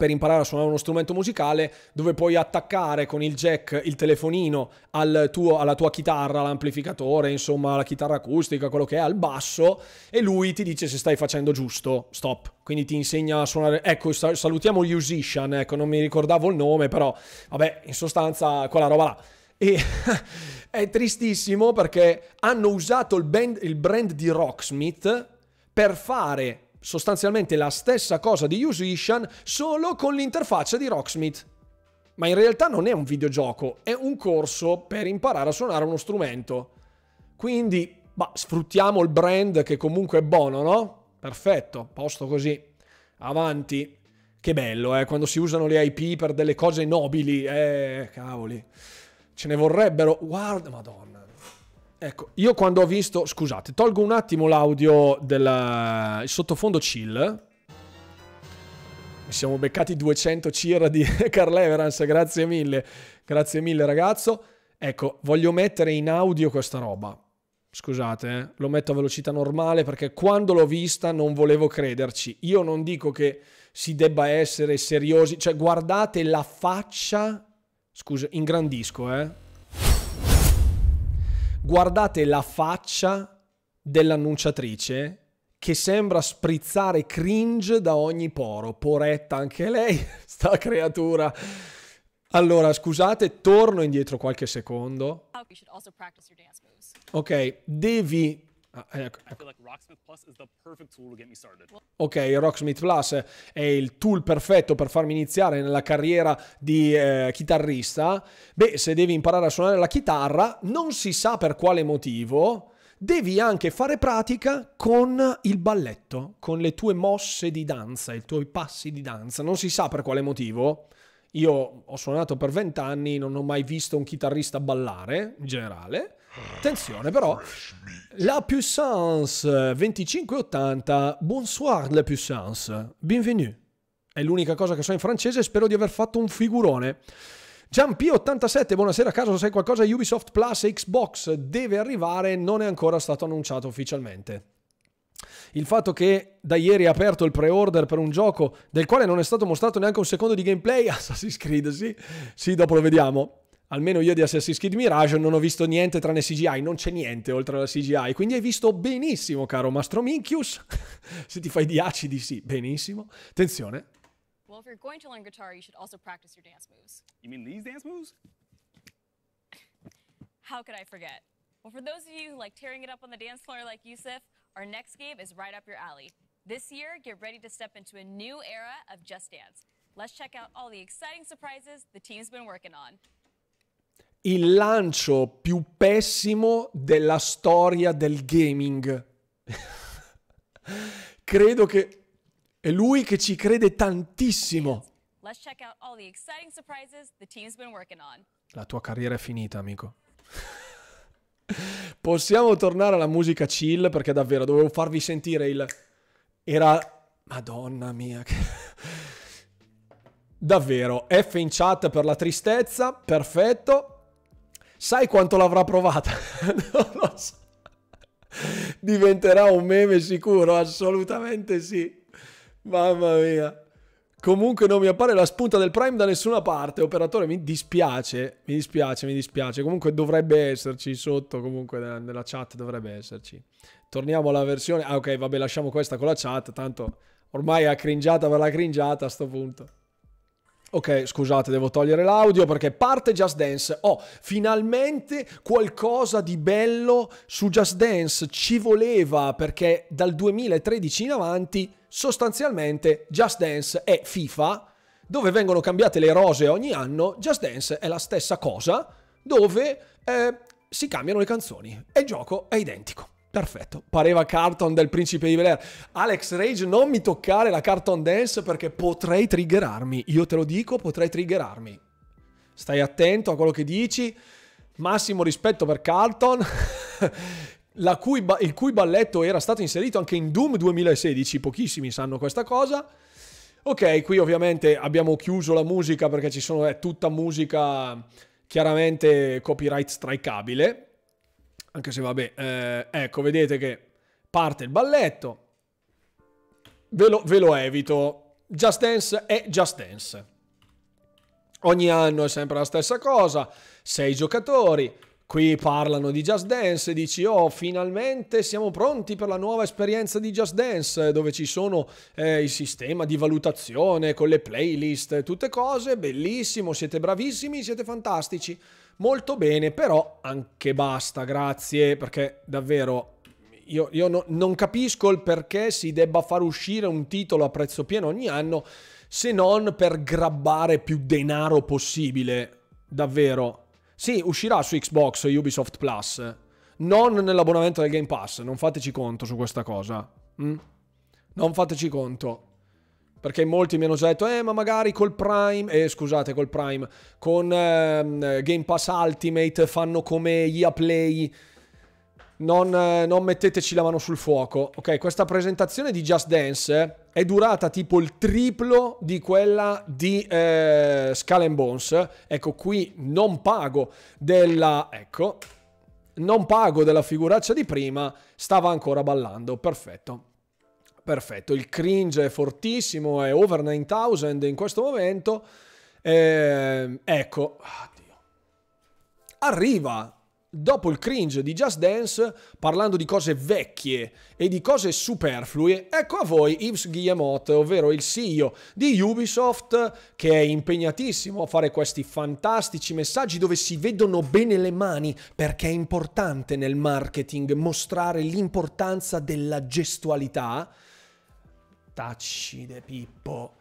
per imparare a suonare uno strumento musicale dove puoi attaccare con il jack il telefonino al tuo, alla tua chitarra, l'amplificatore, insomma la chitarra acustica, quello che è, al basso e lui ti dice se stai facendo giusto, stop. Quindi ti insegna a suonare, ecco salutiamo gli Musician, ecco non mi ricordavo il nome però, vabbè in sostanza quella roba là. E <laughs> è tristissimo perché hanno usato il, band, il brand di Rocksmith per fare sostanzialmente la stessa cosa di Musician solo con l'interfaccia di Rocksmith. Ma in realtà non è un videogioco, è un corso per imparare a suonare uno strumento. Quindi, bah, sfruttiamo il brand che comunque è buono, no? Perfetto, posto così. Avanti. Che bello, eh, quando si usano le IP per delle cose nobili, eh, cavoli. Ce ne vorrebbero. Guarda, madonna. Ecco, io quando ho visto... Scusate, tolgo un attimo l'audio del sottofondo chill. Mi Siamo beccati 200 cira di <laughs> Carl Everance, grazie mille. Grazie mille ragazzo. Ecco, voglio mettere in audio questa roba. Scusate, eh. lo metto a velocità normale perché quando l'ho vista non volevo crederci. Io non dico che si debba essere seriosi, cioè guardate la faccia, scusa, ingrandisco, eh guardate la faccia dell'annunciatrice che sembra sprizzare cringe da ogni poro. Poretta anche lei, <laughs> sta creatura. Allora, scusate, torno indietro qualche secondo. Ok, devi Ah, eh, ecco, ecco. Ok, Rocksmith Plus è il tool perfetto per farmi iniziare nella carriera di eh, chitarrista. Beh, se devi imparare a suonare la chitarra, non si sa per quale motivo, devi anche fare pratica con il balletto, con le tue mosse di danza, i tuoi passi di danza. Non si sa per quale motivo. Io ho suonato per vent'anni, non ho mai visto un chitarrista ballare in generale Attenzione però, la Puissance 2580, bonsoir la Puissance, bienvenue. È l'unica cosa che so in francese, spero di aver fatto un figurone. Giampi87, buonasera, caso sai qualcosa Ubisoft Plus e Xbox deve arrivare, non è ancora stato annunciato ufficialmente. Il fatto che da ieri è aperto il pre-order per un gioco del quale non è stato mostrato neanche un secondo di gameplay, <laughs> Assassin's Creed, sì, sì, dopo lo vediamo almeno io di Assassin's Creed Mirage non ho visto niente tranne CGI, non c'è niente oltre alla CGI, quindi hai visto benissimo, caro Mastro Minchius. <laughs> Se ti fai di acidi, sì, benissimo. Attenzione. Well, if you're going to learn guitar, you should also practice your dance moves. You mean these dance moves? <laughs> How could I forget? Well, for those of you who like tearing it up on the dance floor like Yusuf, our next game is right up your alley. This year, get ready to step into a new era of Just Dance. Let's check out all the exciting surprises the team's been working on il lancio più pessimo della storia del gaming. <laughs> Credo che è lui che ci crede tantissimo. Let's check out all the La tua carriera è finita, amico. <laughs> Possiamo tornare alla musica chill perché davvero dovevo farvi sentire il... Era... Madonna mia. Che... <laughs> Davvero, F in chat per la tristezza, perfetto. Sai quanto l'avrà provata? <laughs> non lo so. Diventerà un meme sicuro, assolutamente sì. Mamma mia. Comunque non mi appare la spunta del Prime da nessuna parte, operatore, mi dispiace, mi dispiace, mi dispiace. Comunque dovrebbe esserci sotto, comunque nella chat dovrebbe esserci. Torniamo alla versione... Ah ok, vabbè, lasciamo questa con la chat, tanto ormai è cringiata per la cringiata a sto punto. Ok, scusate, devo togliere l'audio perché parte Just Dance. Oh, finalmente qualcosa di bello su Just Dance ci voleva perché dal 2013 in avanti sostanzialmente Just Dance è FIFA, dove vengono cambiate le rose ogni anno, Just Dance è la stessa cosa, dove eh, si cambiano le canzoni e il gioco è identico. Perfetto, pareva carton del principe di Bel Alex Rage, non mi toccare la carton dance perché potrei triggerarmi. Io te lo dico, potrei triggerarmi. Stai attento a quello che dici. Massimo rispetto per Carlton, <laughs> cui il cui balletto era stato inserito anche in Doom 2016. Pochissimi sanno questa cosa. Ok, qui ovviamente abbiamo chiuso la musica perché ci sono, è tutta musica chiaramente copyright strikeabile anche se vabbè, eh, ecco, vedete che parte il balletto. Ve lo, ve lo evito. Just Dance è Just Dance. Ogni anno è sempre la stessa cosa. Sei giocatori, Qui parlano di Just Dance e dici oh finalmente siamo pronti per la nuova esperienza di Just Dance dove ci sono eh, il sistema di valutazione con le playlist, tutte cose, bellissimo, siete bravissimi, siete fantastici. Molto bene, però anche basta, grazie, perché davvero io, io no, non capisco il perché si debba far uscire un titolo a prezzo pieno ogni anno se non per grabbare più denaro possibile. Davvero. Sì, uscirà su Xbox Ubisoft Plus, non nell'abbonamento del Game Pass, non fateci conto su questa cosa. Mm? Non fateci conto. Perché molti mi hanno già detto, eh ma magari col Prime, eh scusate col Prime, con ehm, Game Pass Ultimate fanno come IA Play, non, eh, non, metteteci la mano sul fuoco. Ok, questa presentazione di Just Dance è durata tipo il triplo di quella di eh, Skull Bones. Ecco, qui non pago della... ecco, non pago della figuraccia di prima, stava ancora ballando, perfetto perfetto, il cringe è fortissimo, è over 9000 in questo momento. Eh, ecco, addio. arriva dopo il cringe di Just Dance, parlando di cose vecchie e di cose superflue, ecco a voi Yves Guillemot, ovvero il CEO di Ubisoft, che è impegnatissimo a fare questi fantastici messaggi dove si vedono bene le mani, perché è importante nel marketing mostrare l'importanza della gestualità Taccide Pippo.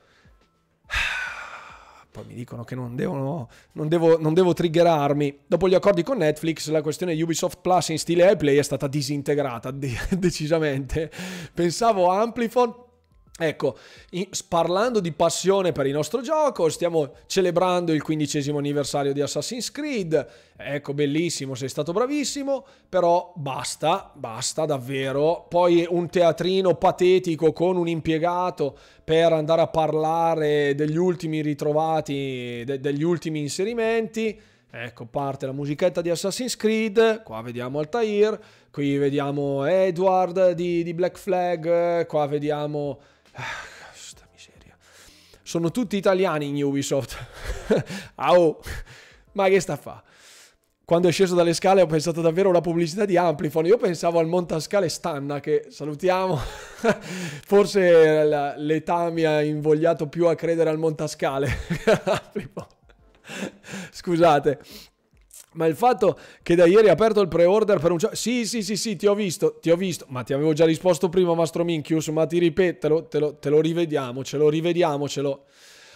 <sighs> Poi mi dicono che non, devono, non, devo, non devo triggerarmi. Dopo gli accordi con Netflix, la questione Ubisoft Plus in stile iPlay è stata disintegrata <laughs> decisamente. Pensavo a Amplifon Ecco, parlando di passione per il nostro gioco, stiamo celebrando il quindicesimo anniversario di Assassin's Creed. Ecco, bellissimo, sei stato bravissimo, però basta, basta davvero. Poi un teatrino patetico con un impiegato per andare a parlare degli ultimi ritrovati, de degli ultimi inserimenti. Ecco, parte la musichetta di Assassin's Creed, qua vediamo Altair, qui vediamo Edward di, di Black Flag, qua vediamo... Questa miseria. Sono tutti italiani in Ubisoft. <laughs> Au. Ma che sta a fa? Quando è sceso dalle scale ho pensato davvero alla pubblicità di Amplifon. Io pensavo al Montascale Stanna, che salutiamo. <laughs> Forse l'età mi ha invogliato più a credere al Montascale. <laughs> Scusate. Ma il fatto che da ieri ha aperto il pre-order per un... Sì, sì, sì, sì, ti ho visto, ti ho visto. Ma ti avevo già risposto prima, Mastro Minchius, ma ti ripeto, te lo, te lo rivediamo, ce lo rivediamocelo.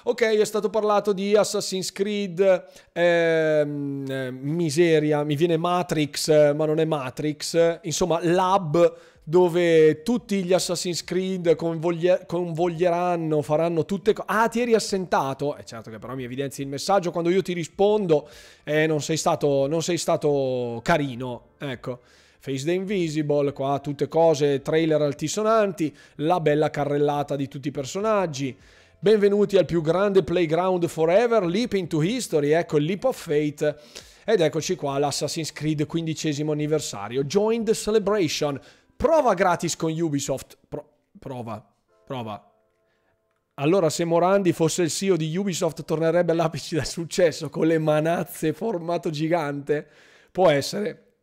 Ok, è stato parlato di Assassin's Creed, ehm, eh, miseria, mi viene Matrix, eh, ma non è Matrix. Insomma, Lab dove tutti gli Assassin's Creed convoglie- convoglieranno, faranno tutte cose. Ah, ti eri assentato? Eh, certo che però mi evidenzi il messaggio quando io ti rispondo. Eh, non sei stato, non sei stato carino. Ecco. Face the Invisible, qua tutte cose, trailer altisonanti, la bella carrellata di tutti i personaggi. Benvenuti al più grande playground forever, Leap into History, ecco il Leap of Fate. Ed eccoci qua, l'Assassin's Creed 15 anniversario, Join the Celebration. Prova gratis con Ubisoft. Pro prova, prova. Allora se Morandi fosse il CEO di Ubisoft tornerebbe all'apice del successo con le manazze formato gigante? Può essere.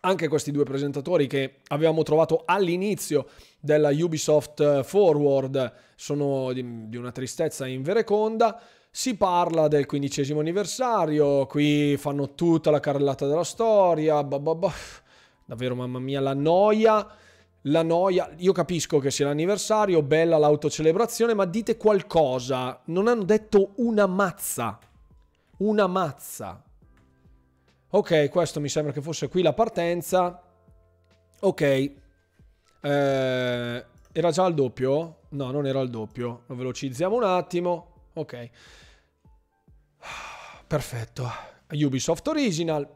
Anche questi due presentatori che avevamo trovato all'inizio della Ubisoft eh, Forward sono di, di una tristezza invereconda. Si parla del quindicesimo anniversario, qui fanno tutta la carrellata della storia, bah bah bah davvero mamma mia la noia la noia, io capisco che sia l'anniversario, bella l'autocelebrazione, ma dite qualcosa. Non hanno detto una mazza. Una mazza. Ok, questo mi sembra che fosse qui la partenza. Ok. Eh, era già al doppio? No, non era al doppio. Lo velocizziamo un attimo. Ok. Ah, perfetto. Ubisoft Original,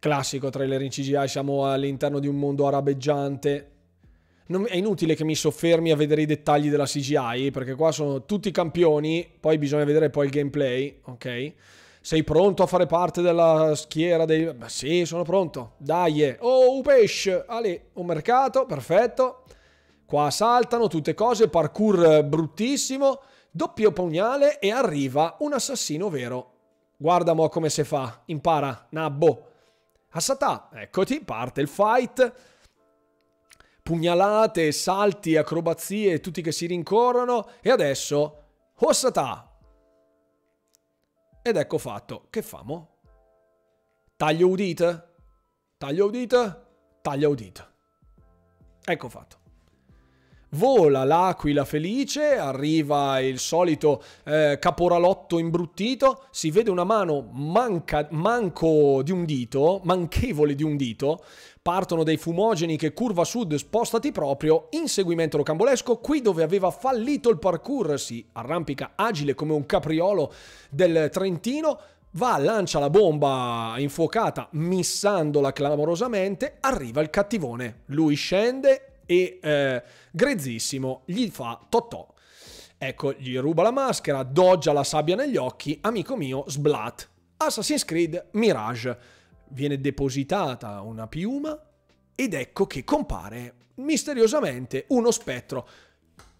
Classico trailer in CGI, siamo all'interno di un mondo arabeggiante. Non, è inutile che mi soffermi a vedere i dettagli della CGI, perché qua sono tutti campioni, poi bisogna vedere poi il gameplay, ok? Sei pronto a fare parte della schiera dei... Ma sì, sono pronto. Dai. Eh. Oh, Upesh, Ale, un mercato, perfetto. Qua saltano tutte cose, parkour eh, bruttissimo, doppio pugnale e arriva un assassino vero. Guarda mo come se fa, impara, nabbo. Asatà, eccoti, parte il fight. Pugnalate, salti, acrobazie, tutti che si rincorrono. E adesso, Hossatà. Ed ecco fatto. Che famo? Taglio udite? Taglio udite? Taglio udite. Ecco fatto. Vola l'aquila felice, arriva il solito eh, caporalotto imbruttito, si vede una mano manca, manco di un dito, manchevole di un dito, partono dei fumogeni che curva sud spostati proprio, inseguimento rocambolesco, qui dove aveva fallito il parkour, si arrampica agile come un capriolo del Trentino, va, lancia la bomba infuocata, missandola clamorosamente, arriva il cattivone, lui scende e eh, grezzissimo, gli fa totò. Ecco, gli ruba la maschera, doggia la sabbia negli occhi, amico mio, sblat. Assassin's Creed Mirage. Viene depositata una piuma ed ecco che compare misteriosamente uno spettro.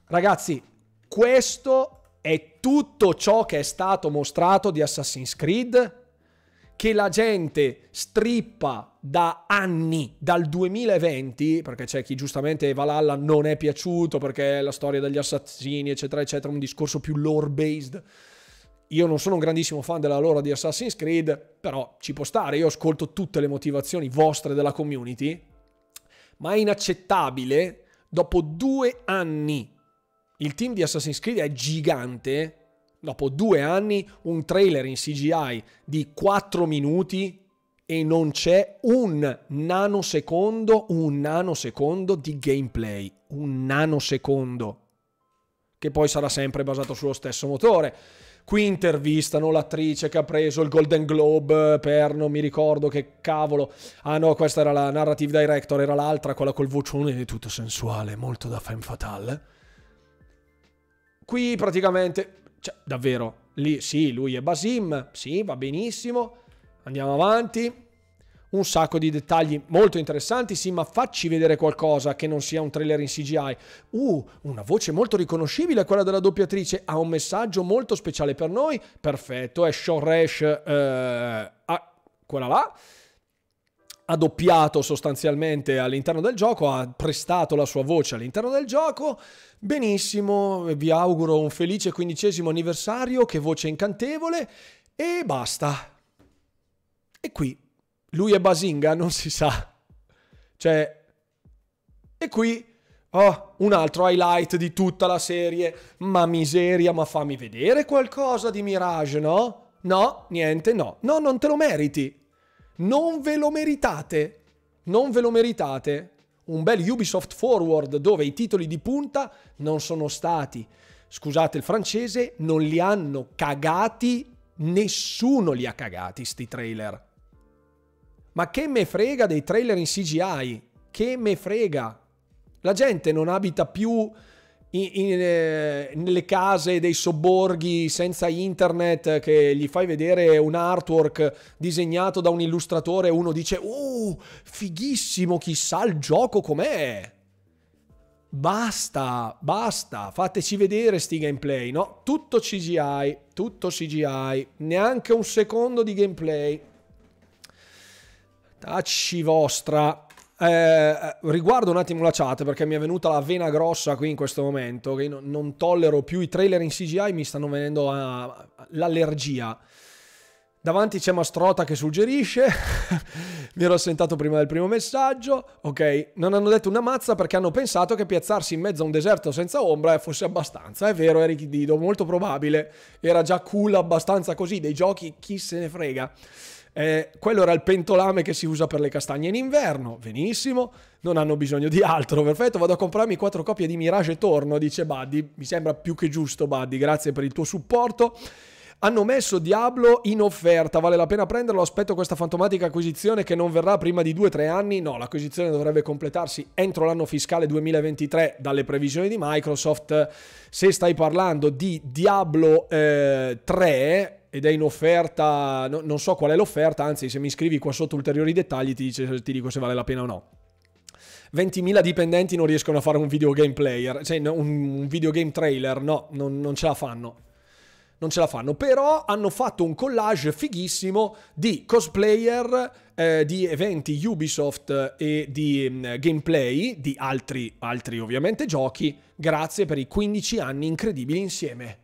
Ragazzi, questo è tutto ciò che è stato mostrato di Assassin's Creed che la gente strippa da anni, dal 2020, perché c'è chi giustamente Valhalla non è piaciuto perché la storia degli assassini, eccetera, eccetera, un discorso più lore-based. Io non sono un grandissimo fan della lore di Assassin's Creed, però ci può stare, io ascolto tutte le motivazioni vostre della community, ma è inaccettabile dopo due anni. Il team di Assassin's Creed è gigante, dopo due anni, un trailer in CGI di 4 minuti e non c'è un nanosecondo, un nanosecondo di gameplay. Un nanosecondo. Che poi sarà sempre basato sullo stesso motore. Qui intervistano l'attrice che ha preso il Golden Globe per non mi ricordo che cavolo. Ah no, questa era la narrative director, era l'altra, quella col vocione tutto sensuale, molto da femme fatale. Qui praticamente cioè, davvero, lì sì, lui è Basim, sì, va benissimo, andiamo avanti. Un sacco di dettagli molto interessanti, sì, ma facci vedere qualcosa che non sia un trailer in CGI. Uh, una voce molto riconoscibile, quella della doppiatrice, ha un messaggio molto speciale per noi. Perfetto, è Shoresh, eh, ah, quella là adoppiato sostanzialmente all'interno del gioco, ha prestato la sua voce all'interno del gioco. Benissimo, vi auguro un felice quindicesimo anniversario, che voce incantevole e basta. E qui lui è Basinga, non si sa. Cioè, e qui oh, un altro highlight di tutta la serie. Ma miseria, ma fammi vedere qualcosa di Mirage, no? No, niente, no. No, non te lo meriti. Non ve lo meritate. Non ve lo meritate. Un bel Ubisoft Forward dove i titoli di punta non sono stati, scusate il francese, non li hanno cagati, nessuno li ha cagati sti trailer. Ma che me frega dei trailer in CGI? Che me frega? La gente non abita più in, in, eh, nelle case dei sobborghi senza internet che gli fai vedere un artwork disegnato da un illustratore e uno dice oh, fighissimo chissà il gioco com'è basta basta fateci vedere sti gameplay no tutto CGI tutto CGI neanche un secondo di gameplay tacci vostra eh, riguardo un attimo la chat perché mi è venuta la vena grossa qui in questo momento che non, tollero più i trailer in CGI, mi stanno venendo a, l'allergia. Davanti c'è Mastrota che suggerisce, <laughs> mi ero assentato prima del primo messaggio, ok, non hanno detto una mazza perché hanno pensato che piazzarsi in mezzo a un deserto senza ombra eh, fosse abbastanza, è vero Eric Dido, molto probabile, era già cool abbastanza così, dei giochi chi se ne frega. Eh, quello era il pentolame che si usa per le castagne in inverno, benissimo, non hanno bisogno di altro, perfetto, vado a comprarmi quattro copie di Mirage e torno, dice Buddy, mi sembra più che giusto Buddy, grazie per il tuo supporto. Hanno messo Diablo in offerta, vale la pena prenderlo, aspetto questa fantomatica acquisizione che non verrà prima di 2-3 anni, no, l'acquisizione dovrebbe completarsi entro l'anno fiscale 2023 dalle previsioni di Microsoft, se stai parlando di Diablo eh, 3, ed è in offerta, no, non so qual è l'offerta, anzi se mi scrivi qua sotto ulteriori dettagli ti, dice, ti dico se vale la pena o no. 20.000 dipendenti non riescono a fare un videogame player, cioè un, videogame trailer, no, non, non ce la fanno. Non ce la fanno, però hanno fatto un collage fighissimo di cosplayer, eh, di eventi Ubisoft e di um, gameplay, di altri, altri ovviamente giochi, grazie per i 15 anni incredibili insieme.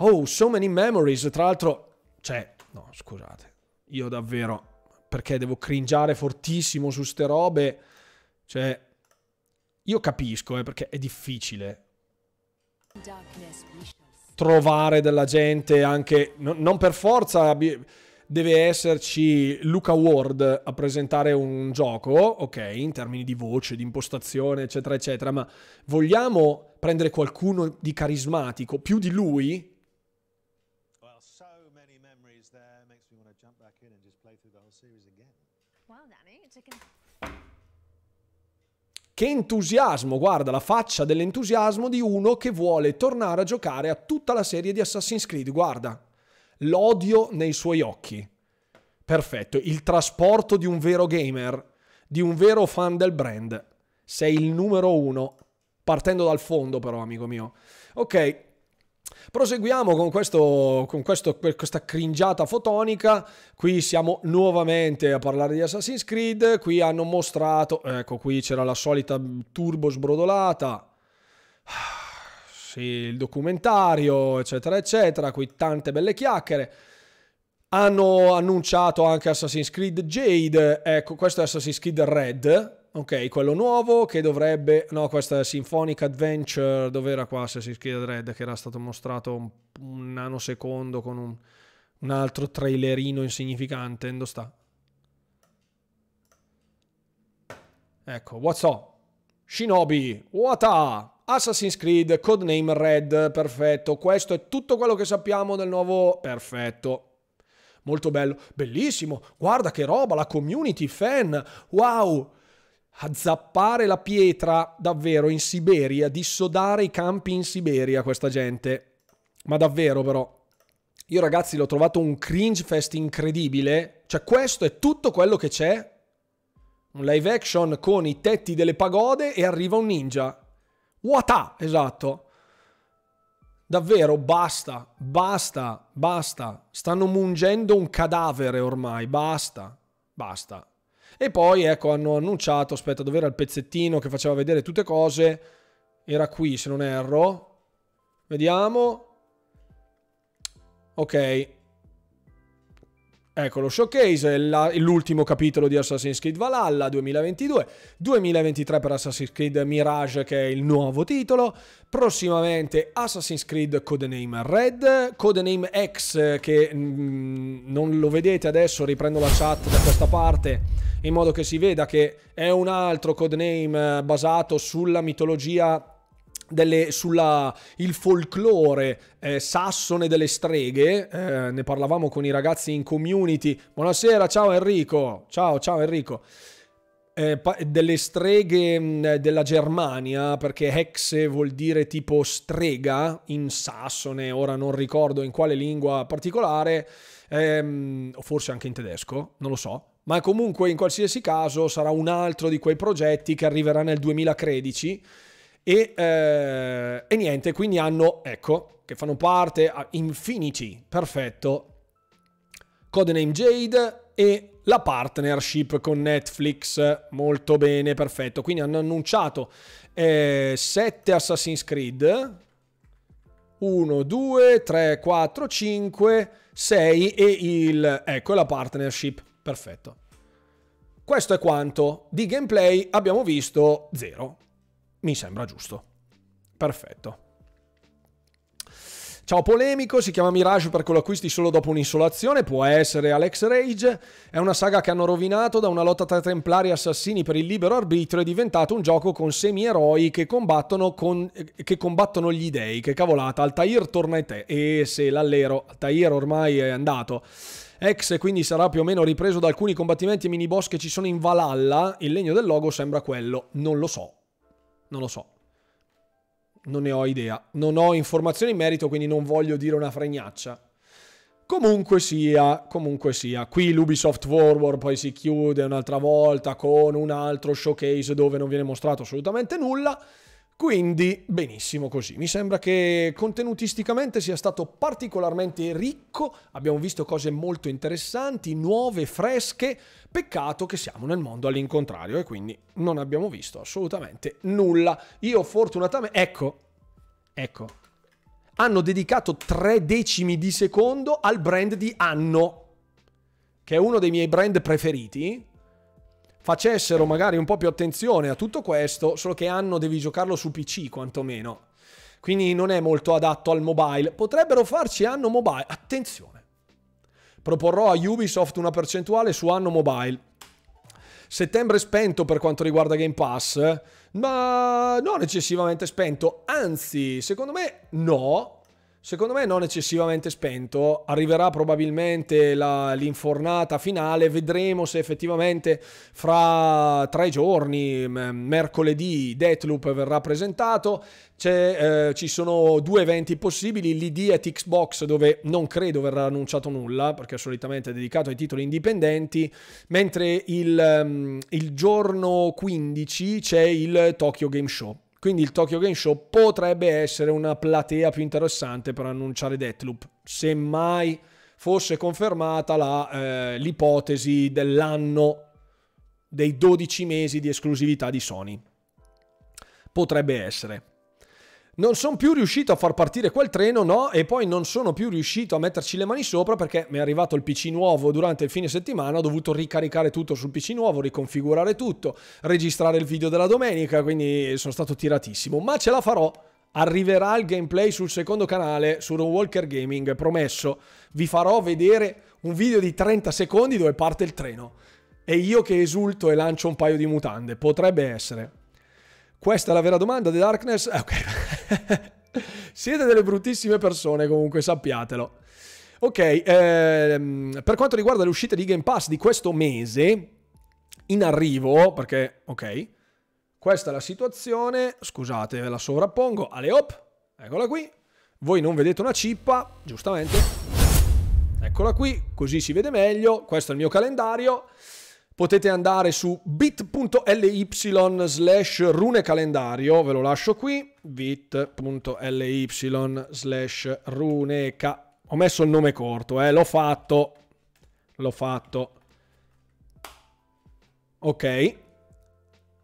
Oh, so many memories. Tra l'altro, cioè, no, scusate. Io davvero, perché devo cringiare fortissimo su ste robe? Cioè, io capisco, eh, perché è difficile trovare della gente anche... No, non per forza deve esserci Luca Ward a presentare un gioco, ok, in termini di voce, di impostazione, eccetera, eccetera, ma vogliamo prendere qualcuno di carismatico più di lui Che entusiasmo, guarda la faccia dell'entusiasmo di uno che vuole tornare a giocare a tutta la serie di Assassin's Creed, guarda l'odio nei suoi occhi. Perfetto, il trasporto di un vero gamer, di un vero fan del brand. Sei il numero uno, partendo dal fondo però, amico mio. Ok, Proseguiamo con, questo, con questo, questa cringiata fotonica. Qui siamo nuovamente a parlare di Assassin's Creed. Qui hanno mostrato, ecco, qui c'era la solita turbo sbrodolata. Sì, il documentario, eccetera, eccetera. Qui tante belle chiacchiere. Hanno annunciato anche Assassin's Creed Jade. Ecco, questo è Assassin's Creed Red ok, quello nuovo che dovrebbe, no, questa è Symphonic Adventure, dov'era qua Assassin's Creed Red che era stato mostrato un, un nanosecondo con un, un, altro trailerino insignificante, endo sta. Ecco, what's up? Shinobi, what up? Assassin's Creed, codename Red, perfetto. Questo è tutto quello che sappiamo del nuovo... Perfetto. Molto bello, bellissimo, guarda che roba, la community fan, wow, a zappare la pietra davvero in Siberia, dissodare i campi in Siberia questa gente. Ma davvero però. Io ragazzi l'ho trovato un cringe fest incredibile. Cioè questo è tutto quello che c'è. Un live action con i tetti delle pagode e arriva un ninja. Wata, esatto. Davvero, basta, basta, basta. Stanno mungendo un cadavere ormai, basta, basta. E poi, ecco, hanno annunciato, aspetta, dov'era il pezzettino che faceva vedere tutte cose? Era qui, se non erro. Vediamo. Ok, Ecco lo showcase, l'ultimo capitolo di Assassin's Creed Valhalla 2022, 2023 per Assassin's Creed Mirage che è il nuovo titolo, prossimamente Assassin's Creed Codename Red, Codename X che mh, mm, non lo vedete adesso, riprendo la chat da questa parte in modo che si veda che è un altro codename eh, basato sulla mitologia delle, sulla, il folklore eh, sassone delle streghe, eh, ne parlavamo con i ragazzi in community. Buonasera, ciao Enrico. Ciao, ciao Enrico. Eh, delle streghe mm, della Germania, perché hexe vuol dire tipo strega in sassone, ora non ricordo in quale lingua particolare, ehm, o forse anche in tedesco, non lo so. Ma comunque, in qualsiasi caso, sarà un altro di quei progetti che arriverà nel 2013 e, eh, e niente, quindi hanno, ecco, che fanno parte a Infinity, perfetto, Codename Jade e la partnership con Netflix. Molto bene, perfetto. Quindi hanno annunciato 7 eh, Assassin's Creed. 1, 2, 3, 4, 5, 6 e il... ecco la partnership. Perfetto. Questo è quanto. Di gameplay abbiamo visto 0. Mi sembra giusto. Perfetto. Ciao polemico, si chiama Mirage perché lo acquisti solo dopo un'insolazione, può essere Alex Rage, è una saga che hanno rovinato da una lotta tra templari e assassini per il libero arbitro, è diventato un gioco con semi-eroi che, che combattono, gli dei, che cavolata, Altair torna e te, e se l'allero, Altair ormai è andato. Ex quindi sarà più o meno ripreso da alcuni combattimenti e mini boss che ci sono in Valhalla, il legno del logo sembra quello, non lo so, non lo so. Non ne ho idea. Non ho informazioni in merito, quindi non voglio dire una fregnaccia. Comunque sia, comunque sia, qui l'Ubisoft Forward poi si chiude un'altra volta con un altro showcase dove non viene mostrato assolutamente nulla. Quindi benissimo così, mi sembra che contenutisticamente sia stato particolarmente ricco, abbiamo visto cose molto interessanti, nuove, fresche, Peccato che siamo nel mondo all'incontrario e quindi non abbiamo visto assolutamente nulla. Io fortunatamente... Ecco, ecco. Hanno dedicato tre decimi di secondo al brand di Anno, che è uno dei miei brand preferiti. Facessero magari un po' più attenzione a tutto questo, solo che Anno devi giocarlo su PC quantomeno. Quindi non è molto adatto al mobile. Potrebbero farci Anno mobile. Attenzione Proporrò a Ubisoft una percentuale su anno mobile. Settembre spento per quanto riguarda Game Pass, ma non eccessivamente spento, anzi, secondo me no, Secondo me non eccessivamente spento, arriverà probabilmente l'infornata finale, vedremo se effettivamente fra tre giorni, mercoledì, Deathloop verrà presentato, eh, ci sono due eventi possibili, l'ID at Xbox dove non credo verrà annunciato nulla, perché solitamente è dedicato ai titoli indipendenti, mentre il, il giorno 15 c'è il Tokyo Game Show quindi il Tokyo Game Show potrebbe essere una platea più interessante per annunciare Deathloop, mai fosse confermata la, eh, l'ipotesi dell'anno dei 12 mesi di esclusività di Sony. Potrebbe essere non sono più riuscito a far partire quel treno, no, e poi non sono più riuscito a metterci le mani sopra perché mi è arrivato il PC nuovo durante il fine settimana, ho dovuto ricaricare tutto sul PC nuovo, riconfigurare tutto, registrare il video della domenica, quindi sono stato tiratissimo, ma ce la farò. Arriverà il gameplay sul secondo canale, su Ron Walker Gaming, promesso. Vi farò vedere un video di 30 secondi dove parte il treno. E io che esulto e lancio un paio di mutande, potrebbe essere. Questa è la vera domanda The Darkness. Eh, ok. <laughs> Siete delle bruttissime persone comunque, sappiatelo. Ok, ehm, per quanto riguarda le uscite di Game Pass di questo mese, in arrivo, perché, ok, questa è la situazione, scusate, ve la sovrappongo, alle op, eccola qui, voi non vedete una cippa, giustamente, eccola qui, così si vede meglio, questo è il mio calendario, potete andare su bit.ly slash runecalendario, ve lo lascio qui, bit.ly slash runeca. Ho messo il nome corto, eh, l'ho fatto, l'ho fatto. Ok,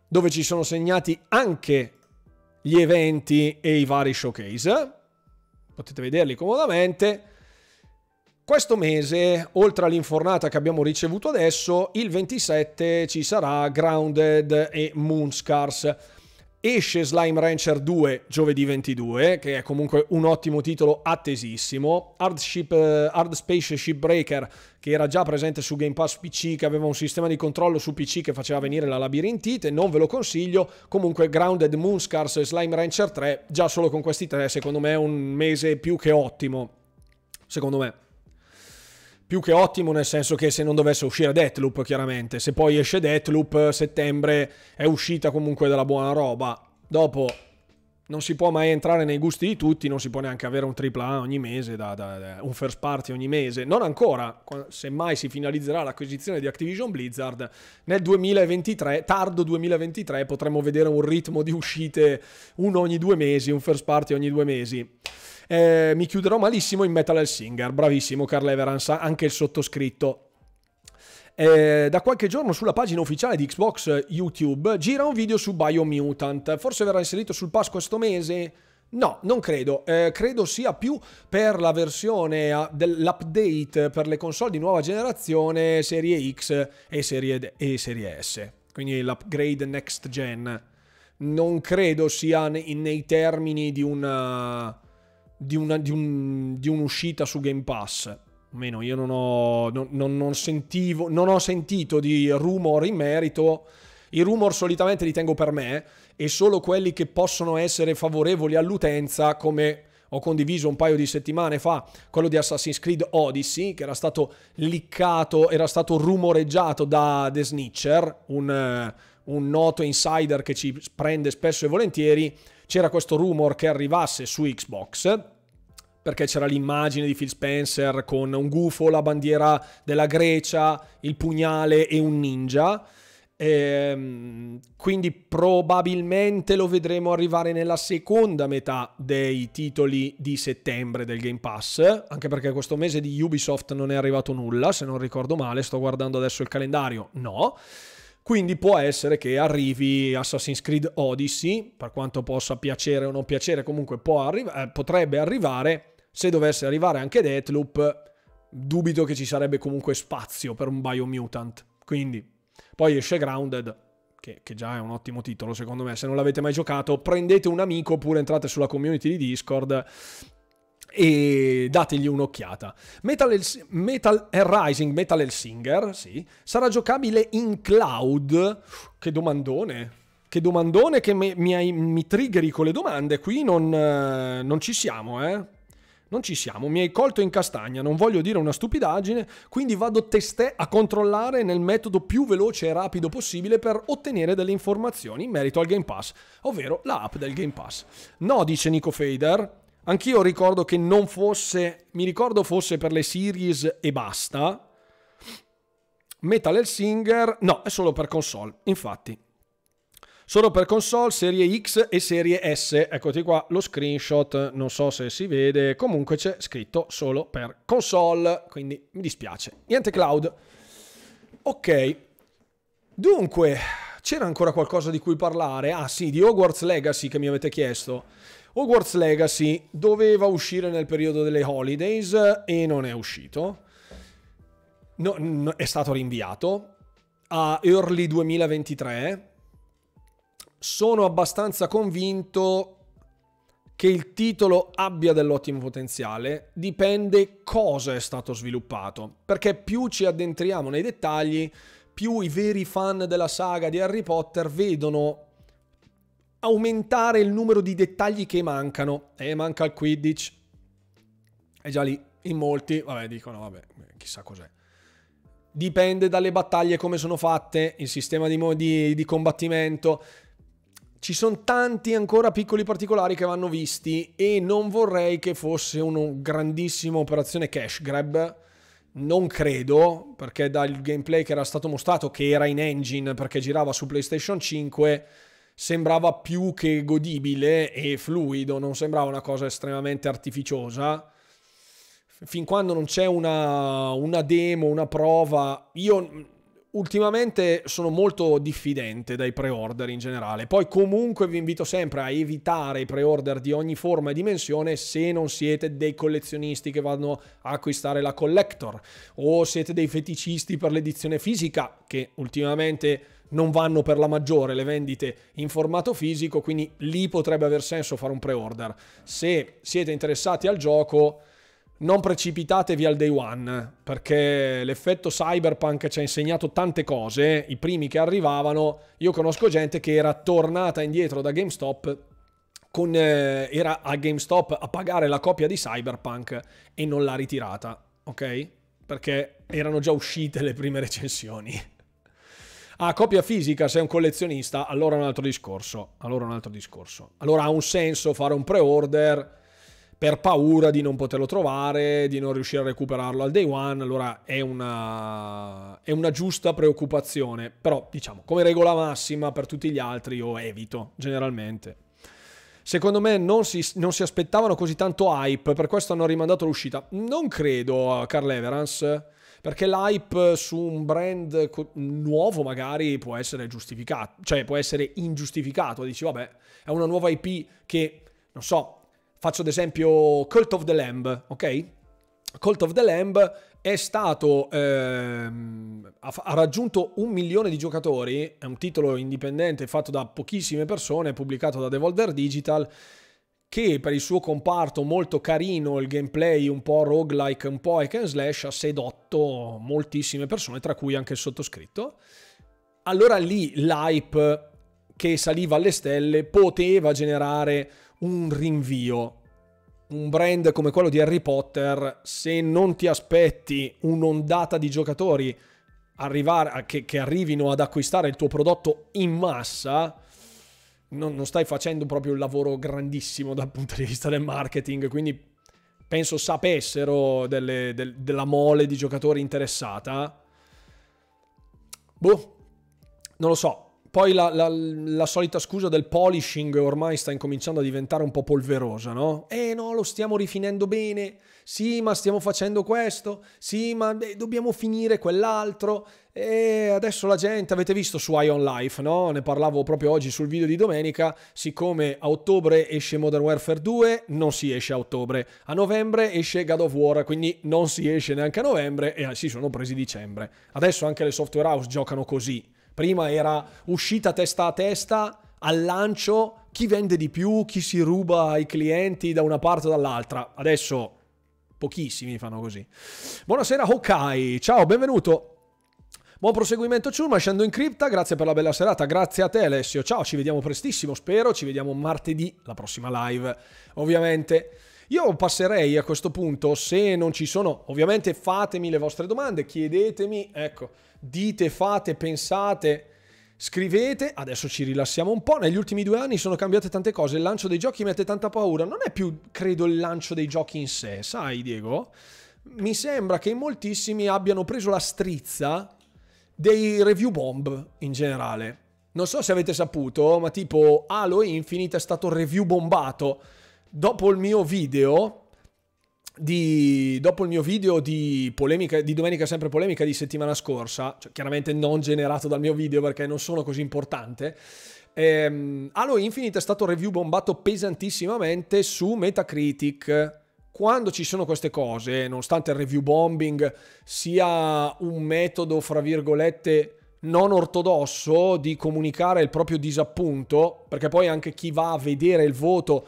dove ci sono segnati anche gli eventi e i vari showcase. Potete vederli comodamente. Questo mese, oltre all'infornata che abbiamo ricevuto adesso, il 27 ci sarà Grounded e Moonscars. Esce Slime Rancher 2 giovedì 22, che è comunque un ottimo titolo attesissimo. Hard, Ship, eh, Hard Space Shipbreaker, che era già presente su Game Pass PC, che aveva un sistema di controllo su PC che faceva venire la labirintite, non ve lo consiglio. Comunque Grounded Moonscars e Slime Rancher 3, già solo con questi tre, secondo me è un mese più che ottimo. Secondo me più che ottimo nel senso che se non dovesse uscire Deathloop chiaramente, se poi esce Deathloop settembre è uscita comunque della buona roba, dopo non si può mai entrare nei gusti di tutti, non si può neanche avere un AAA ogni mese, da, da, da, un first party ogni mese, non ancora, semmai si finalizzerà l'acquisizione di Activision Blizzard, nel 2023, tardo 2023, potremmo vedere un ritmo di uscite uno ogni due mesi, un first party ogni due mesi eh, mi chiuderò malissimo in Metal Hell Singer. Bravissimo Carl Everans, anche il sottoscritto. Eh, da qualche giorno sulla pagina ufficiale di Xbox eh, YouTube gira un video su Biomutant. Forse verrà inserito sul pass questo mese? No, non credo. Eh, credo sia più per la versione eh, dell'update per le console di nuova generazione serie X e serie, D- e serie S. Quindi l'upgrade next gen. Non credo sia nei, nei termini di una eh, di, una, di, un, di un'uscita su Game Pass. Almeno io non ho, non, non, non, sentivo, non ho sentito di rumor in merito. I rumor solitamente li tengo per me e solo quelli che possono essere favorevoli all'utenza, come ho condiviso un paio di settimane fa, quello di Assassin's Creed Odyssey, che era stato liccato, era stato rumoreggiato da The Snitcher, un, un noto insider che ci prende spesso e volentieri, c'era questo rumor che arrivasse su Xbox perché c'era l'immagine di Phil Spencer con un gufo, la bandiera della Grecia, il pugnale e un ninja. E ehm, quindi probabilmente lo vedremo arrivare nella seconda metà dei titoli di settembre del Game Pass, anche perché questo mese di Ubisoft non è arrivato nulla, se non ricordo male, sto guardando adesso il calendario, no. Quindi può essere che arrivi Assassin's Creed Odyssey, per quanto possa piacere o non piacere, comunque arri eh, potrebbe arrivare. Se dovesse arrivare anche Deathloop, dubito che ci sarebbe comunque spazio per un Biomutant. Quindi, poi esce Grounded, che, che, già è un ottimo titolo secondo me. Se non l'avete mai giocato, prendete un amico oppure entrate sulla community di Discord e dategli un'occhiata. Metal, El- Metal Rising, Metal El Singer, sì, sarà giocabile in cloud. Che domandone! Che domandone che mi, mi, mi triggeri con le domande. Qui non, eh, non ci siamo, eh. Non ci siamo, mi hai colto in castagna, non voglio dire una stupidaggine, quindi vado testé a controllare nel metodo più veloce e rapido possibile per ottenere delle informazioni in merito al Game Pass, ovvero la app del Game Pass. No, dice Nico Fader, Anch'io ricordo che non fosse, mi ricordo fosse per le series e basta. Metal Hell Singer, no, è solo per console, infatti. Solo per console, serie X e serie S. Eccoti qua lo screenshot, non so se si vede, comunque c'è scritto solo per console, quindi mi dispiace. Niente cloud. Ok. Dunque, c'era ancora qualcosa di cui parlare? Ah sì, di Hogwarts Legacy che mi avete chiesto. Hogwarts Legacy doveva uscire nel periodo delle holidays e non è uscito. No, no, è stato rinviato a early 2023. Sono abbastanza convinto che il titolo abbia dell'ottimo potenziale, dipende cosa è stato sviluppato, perché più ci addentriamo nei dettagli, più i veri fan della saga di Harry Potter vedono aumentare il numero di dettagli che mancano. E eh, manca il Quidditch. È già lì. In molti, vabbè, dicono, vabbè, chissà cos'è. Dipende dalle battaglie come sono fatte, il sistema di, di, di combattimento. Ci sono tanti ancora piccoli particolari che vanno visti e non vorrei che fosse una grandissima operazione cash grab. Non credo, perché dal gameplay che era stato mostrato, che era in engine perché girava su PlayStation 5, sembrava più che godibile e fluido, non sembrava una cosa estremamente artificiosa. Fin quando non c'è una, una demo, una prova, io mm, ultimamente sono molto diffidente dai pre-order in generale. Poi comunque vi invito sempre a evitare i pre-order di ogni forma e dimensione se non siete dei collezionisti che vanno a acquistare la collector o siete dei feticisti per l'edizione fisica che ultimamente non vanno per la maggiore le vendite in formato fisico, quindi lì potrebbe aver senso fare un pre-order. Se siete interessati al gioco, non precipitatevi al day one, perché l'effetto cyberpunk ci ha insegnato tante cose, i primi che arrivavano, io conosco gente che era tornata indietro da GameStop, con, eh, era a GameStop a pagare la copia di cyberpunk e non l'ha ritirata, ok? Perché erano già uscite le prime recensioni. Ah, copia fisica, sei un collezionista, allora un altro discorso. Allora un altro discorso. Allora ha un senso fare un pre-order per paura di non poterlo trovare, di non riuscire a recuperarlo al day one, allora è una, è una giusta preoccupazione. Però, diciamo, come regola massima per tutti gli altri io evito, generalmente. Secondo me non si, non si aspettavano così tanto hype, per questo hanno rimandato l'uscita. Non credo, Carl Everance. Perché l'hype su un brand nuovo magari può essere giustificato, cioè può essere ingiustificato. Dici, vabbè, è una nuova IP che, non so, faccio ad esempio Cult of the Lamb, ok? Cult of the Lamb è stato ehm, ha, ha, raggiunto un milione di giocatori, è un titolo indipendente fatto da pochissime persone, pubblicato da Devolver Digital che per il suo comparto molto carino, il gameplay un po' roguelike, un po' hack and slash, ha sedotto moltissime persone, tra cui anche il sottoscritto. Allora lì l'hype che saliva alle stelle poteva generare un rinvio. Un brand come quello di Harry Potter, se non ti aspetti un'ondata di giocatori arrivare, che, che arrivino ad acquistare il tuo prodotto in massa, non, non stai facendo proprio un lavoro grandissimo dal punto di vista del marketing, quindi penso sapessero delle, del, della mole di giocatori interessata. Boh, non lo so, poi la, la, la, solita scusa del polishing ormai sta incominciando a diventare un po' polverosa, no? Eh no, lo stiamo rifinendo bene, sì ma stiamo facendo questo, sì ma eh, dobbiamo finire quell'altro. E eh, adesso la gente, avete visto su Ion Life, no? Ne parlavo proprio oggi sul video di domenica, siccome a ottobre esce Modern Warfare 2, non si esce a ottobre, a novembre esce God of War, quindi non si esce neanche a novembre e ah, si sono presi dicembre. Adesso anche le software house giocano così Prima era uscita testa a testa, al lancio, chi vende di più, chi si ruba i clienti da una parte o dall'altra. Adesso pochissimi fanno così. Buonasera Hokai, ciao, benvenuto. Buon proseguimento Ciurma, scendo in cripta, grazie per la bella serata, grazie a te Alessio, ciao, ci vediamo prestissimo, spero, ci vediamo martedì, la prossima live, ovviamente. Io passerei a questo punto, se non ci sono, ovviamente fatemi le vostre domande, chiedetemi, ecco, dite, fate, pensate, scrivete, adesso ci rilassiamo un po', negli ultimi due anni sono cambiate tante cose, il lancio dei giochi mette tanta paura, non è più, credo, il lancio dei giochi in sé, sai Diego? Mi sembra che moltissimi abbiano preso la strizza dei review bomb in generale. Non so se avete saputo, ma tipo Halo Infinite è stato review bombato dopo il mio video di, dopo il mio video di, polemica, di domenica sempre polemica di settimana scorsa, cioè chiaramente non generato dal mio video perché non sono così importante, ehm, Halo Infinite è stato review bombato pesantissimamente su Metacritic. Quando ci sono queste cose, nonostante il review bombing sia un metodo, fra virgolette, non ortodosso di comunicare il proprio disappunto, perché poi anche chi va a vedere il voto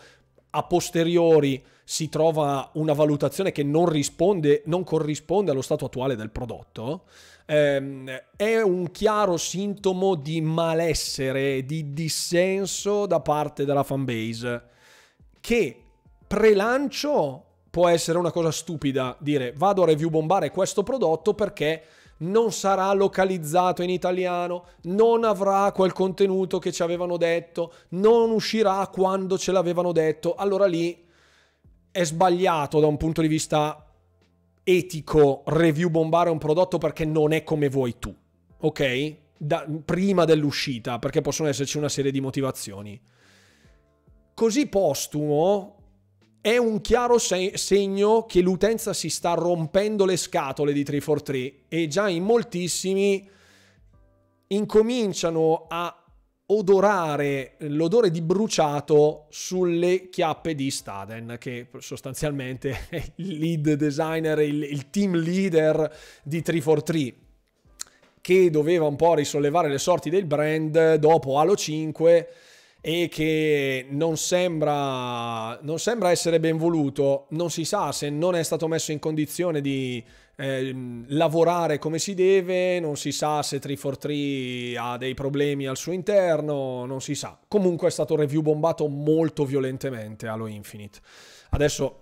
a posteriori si trova una valutazione che non, risponde, non corrisponde allo stato attuale del prodotto, ehm, è un chiaro sintomo di malessere, di dissenso da parte della fanbase, che prelancio può essere una cosa stupida, dire vado a review bombare questo prodotto perché non sarà localizzato in italiano, non avrà quel contenuto che ci avevano detto, non uscirà quando ce l'avevano detto. Allora lì è sbagliato da un punto di vista etico review bombare un prodotto perché non è come vuoi tu, ok? Da, prima dell'uscita, perché possono esserci una serie di motivazioni. Così postumo, è un chiaro segno che l'utenza si sta rompendo le scatole di 343 e già in moltissimi incominciano a odorare l'odore di bruciato sulle chiappe di Staden, che sostanzialmente <laughs> è il lead designer, il, il team leader di 343 che doveva un po' risollevare le sorti del brand dopo Halo 5 e che non sembra, non sembra essere ben voluto, non si sa se non è stato messo in condizione di eh, lavorare come si deve, non si sa se 343 ha dei problemi al suo interno, non si sa. Comunque è stato review bombato molto violentemente allo Infinite. Adesso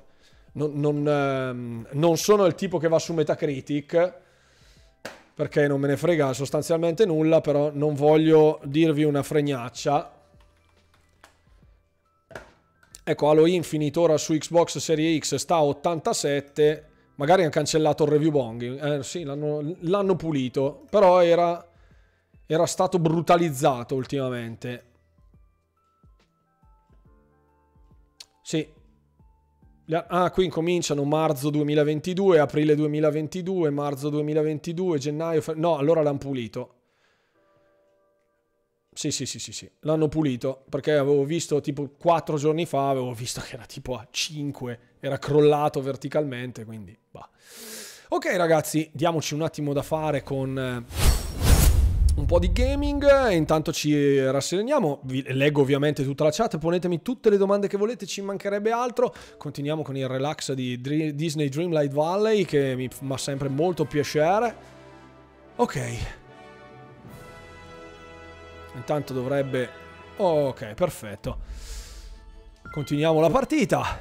non, non, ehm, non sono il tipo che va su Metacritic, perché non me ne frega sostanzialmente nulla, però non voglio dirvi una fregnaccia Ecco, Halo Infinite ora su Xbox Series X sta a 87, magari hanno cancellato il review bonging, eh, sì, l'hanno, l'hanno pulito, però era, era stato brutalizzato ultimamente. Sì. Ah, qui incominciano marzo 2022, aprile 2022, marzo 2022, gennaio... No, allora l'hanno pulito. Sì, sì, sì, sì, sì. L'hanno pulito perché avevo visto tipo quattro giorni fa, avevo visto che era tipo a 5, era crollato verticalmente, quindi va. Ok ragazzi, diamoci un attimo da fare con eh, un po' di gaming intanto ci rassegniamo. Vi leggo ovviamente tutta la chat, ponetemi tutte le domande che volete, ci mancherebbe altro. Continuiamo con il relax di Disney Dreamlight Valley che mi fa sempre molto piacere. Ok. Intanto dovrebbe... ok, perfetto. Continuiamo la partita.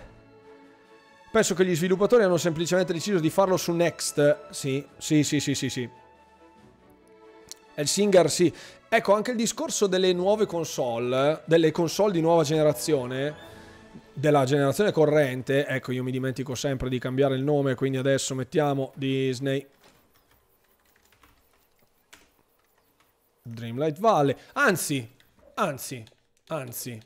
Penso che gli sviluppatori hanno semplicemente deciso di farlo su Next. Sì, sì, sì, sì, sì, sì. El Singer, sì. Ecco, anche il discorso delle nuove console, delle console di nuova generazione, della generazione corrente, ecco, io mi dimentico sempre di cambiare il nome, quindi adesso mettiamo Disney Dreamlight Valley. Anzi, anzi, anzi.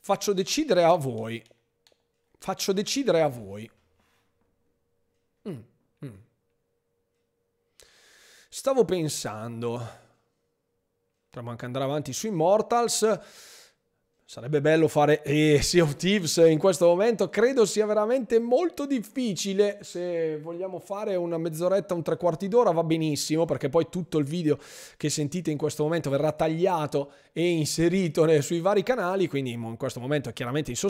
Faccio decidere a voi. Faccio decidere a voi. Mm, mm. Stavo pensando. Potremmo anche andare avanti su Immortals. Sarebbe bello fare eh, Sea of Thieves in questo momento, credo sia veramente molto difficile, se vogliamo fare una mezz'oretta, un tre quarti d'ora va benissimo, perché poi tutto il video che sentite in questo momento verrà tagliato e inserito sui vari canali, quindi in questo momento è chiaramente in sostegno.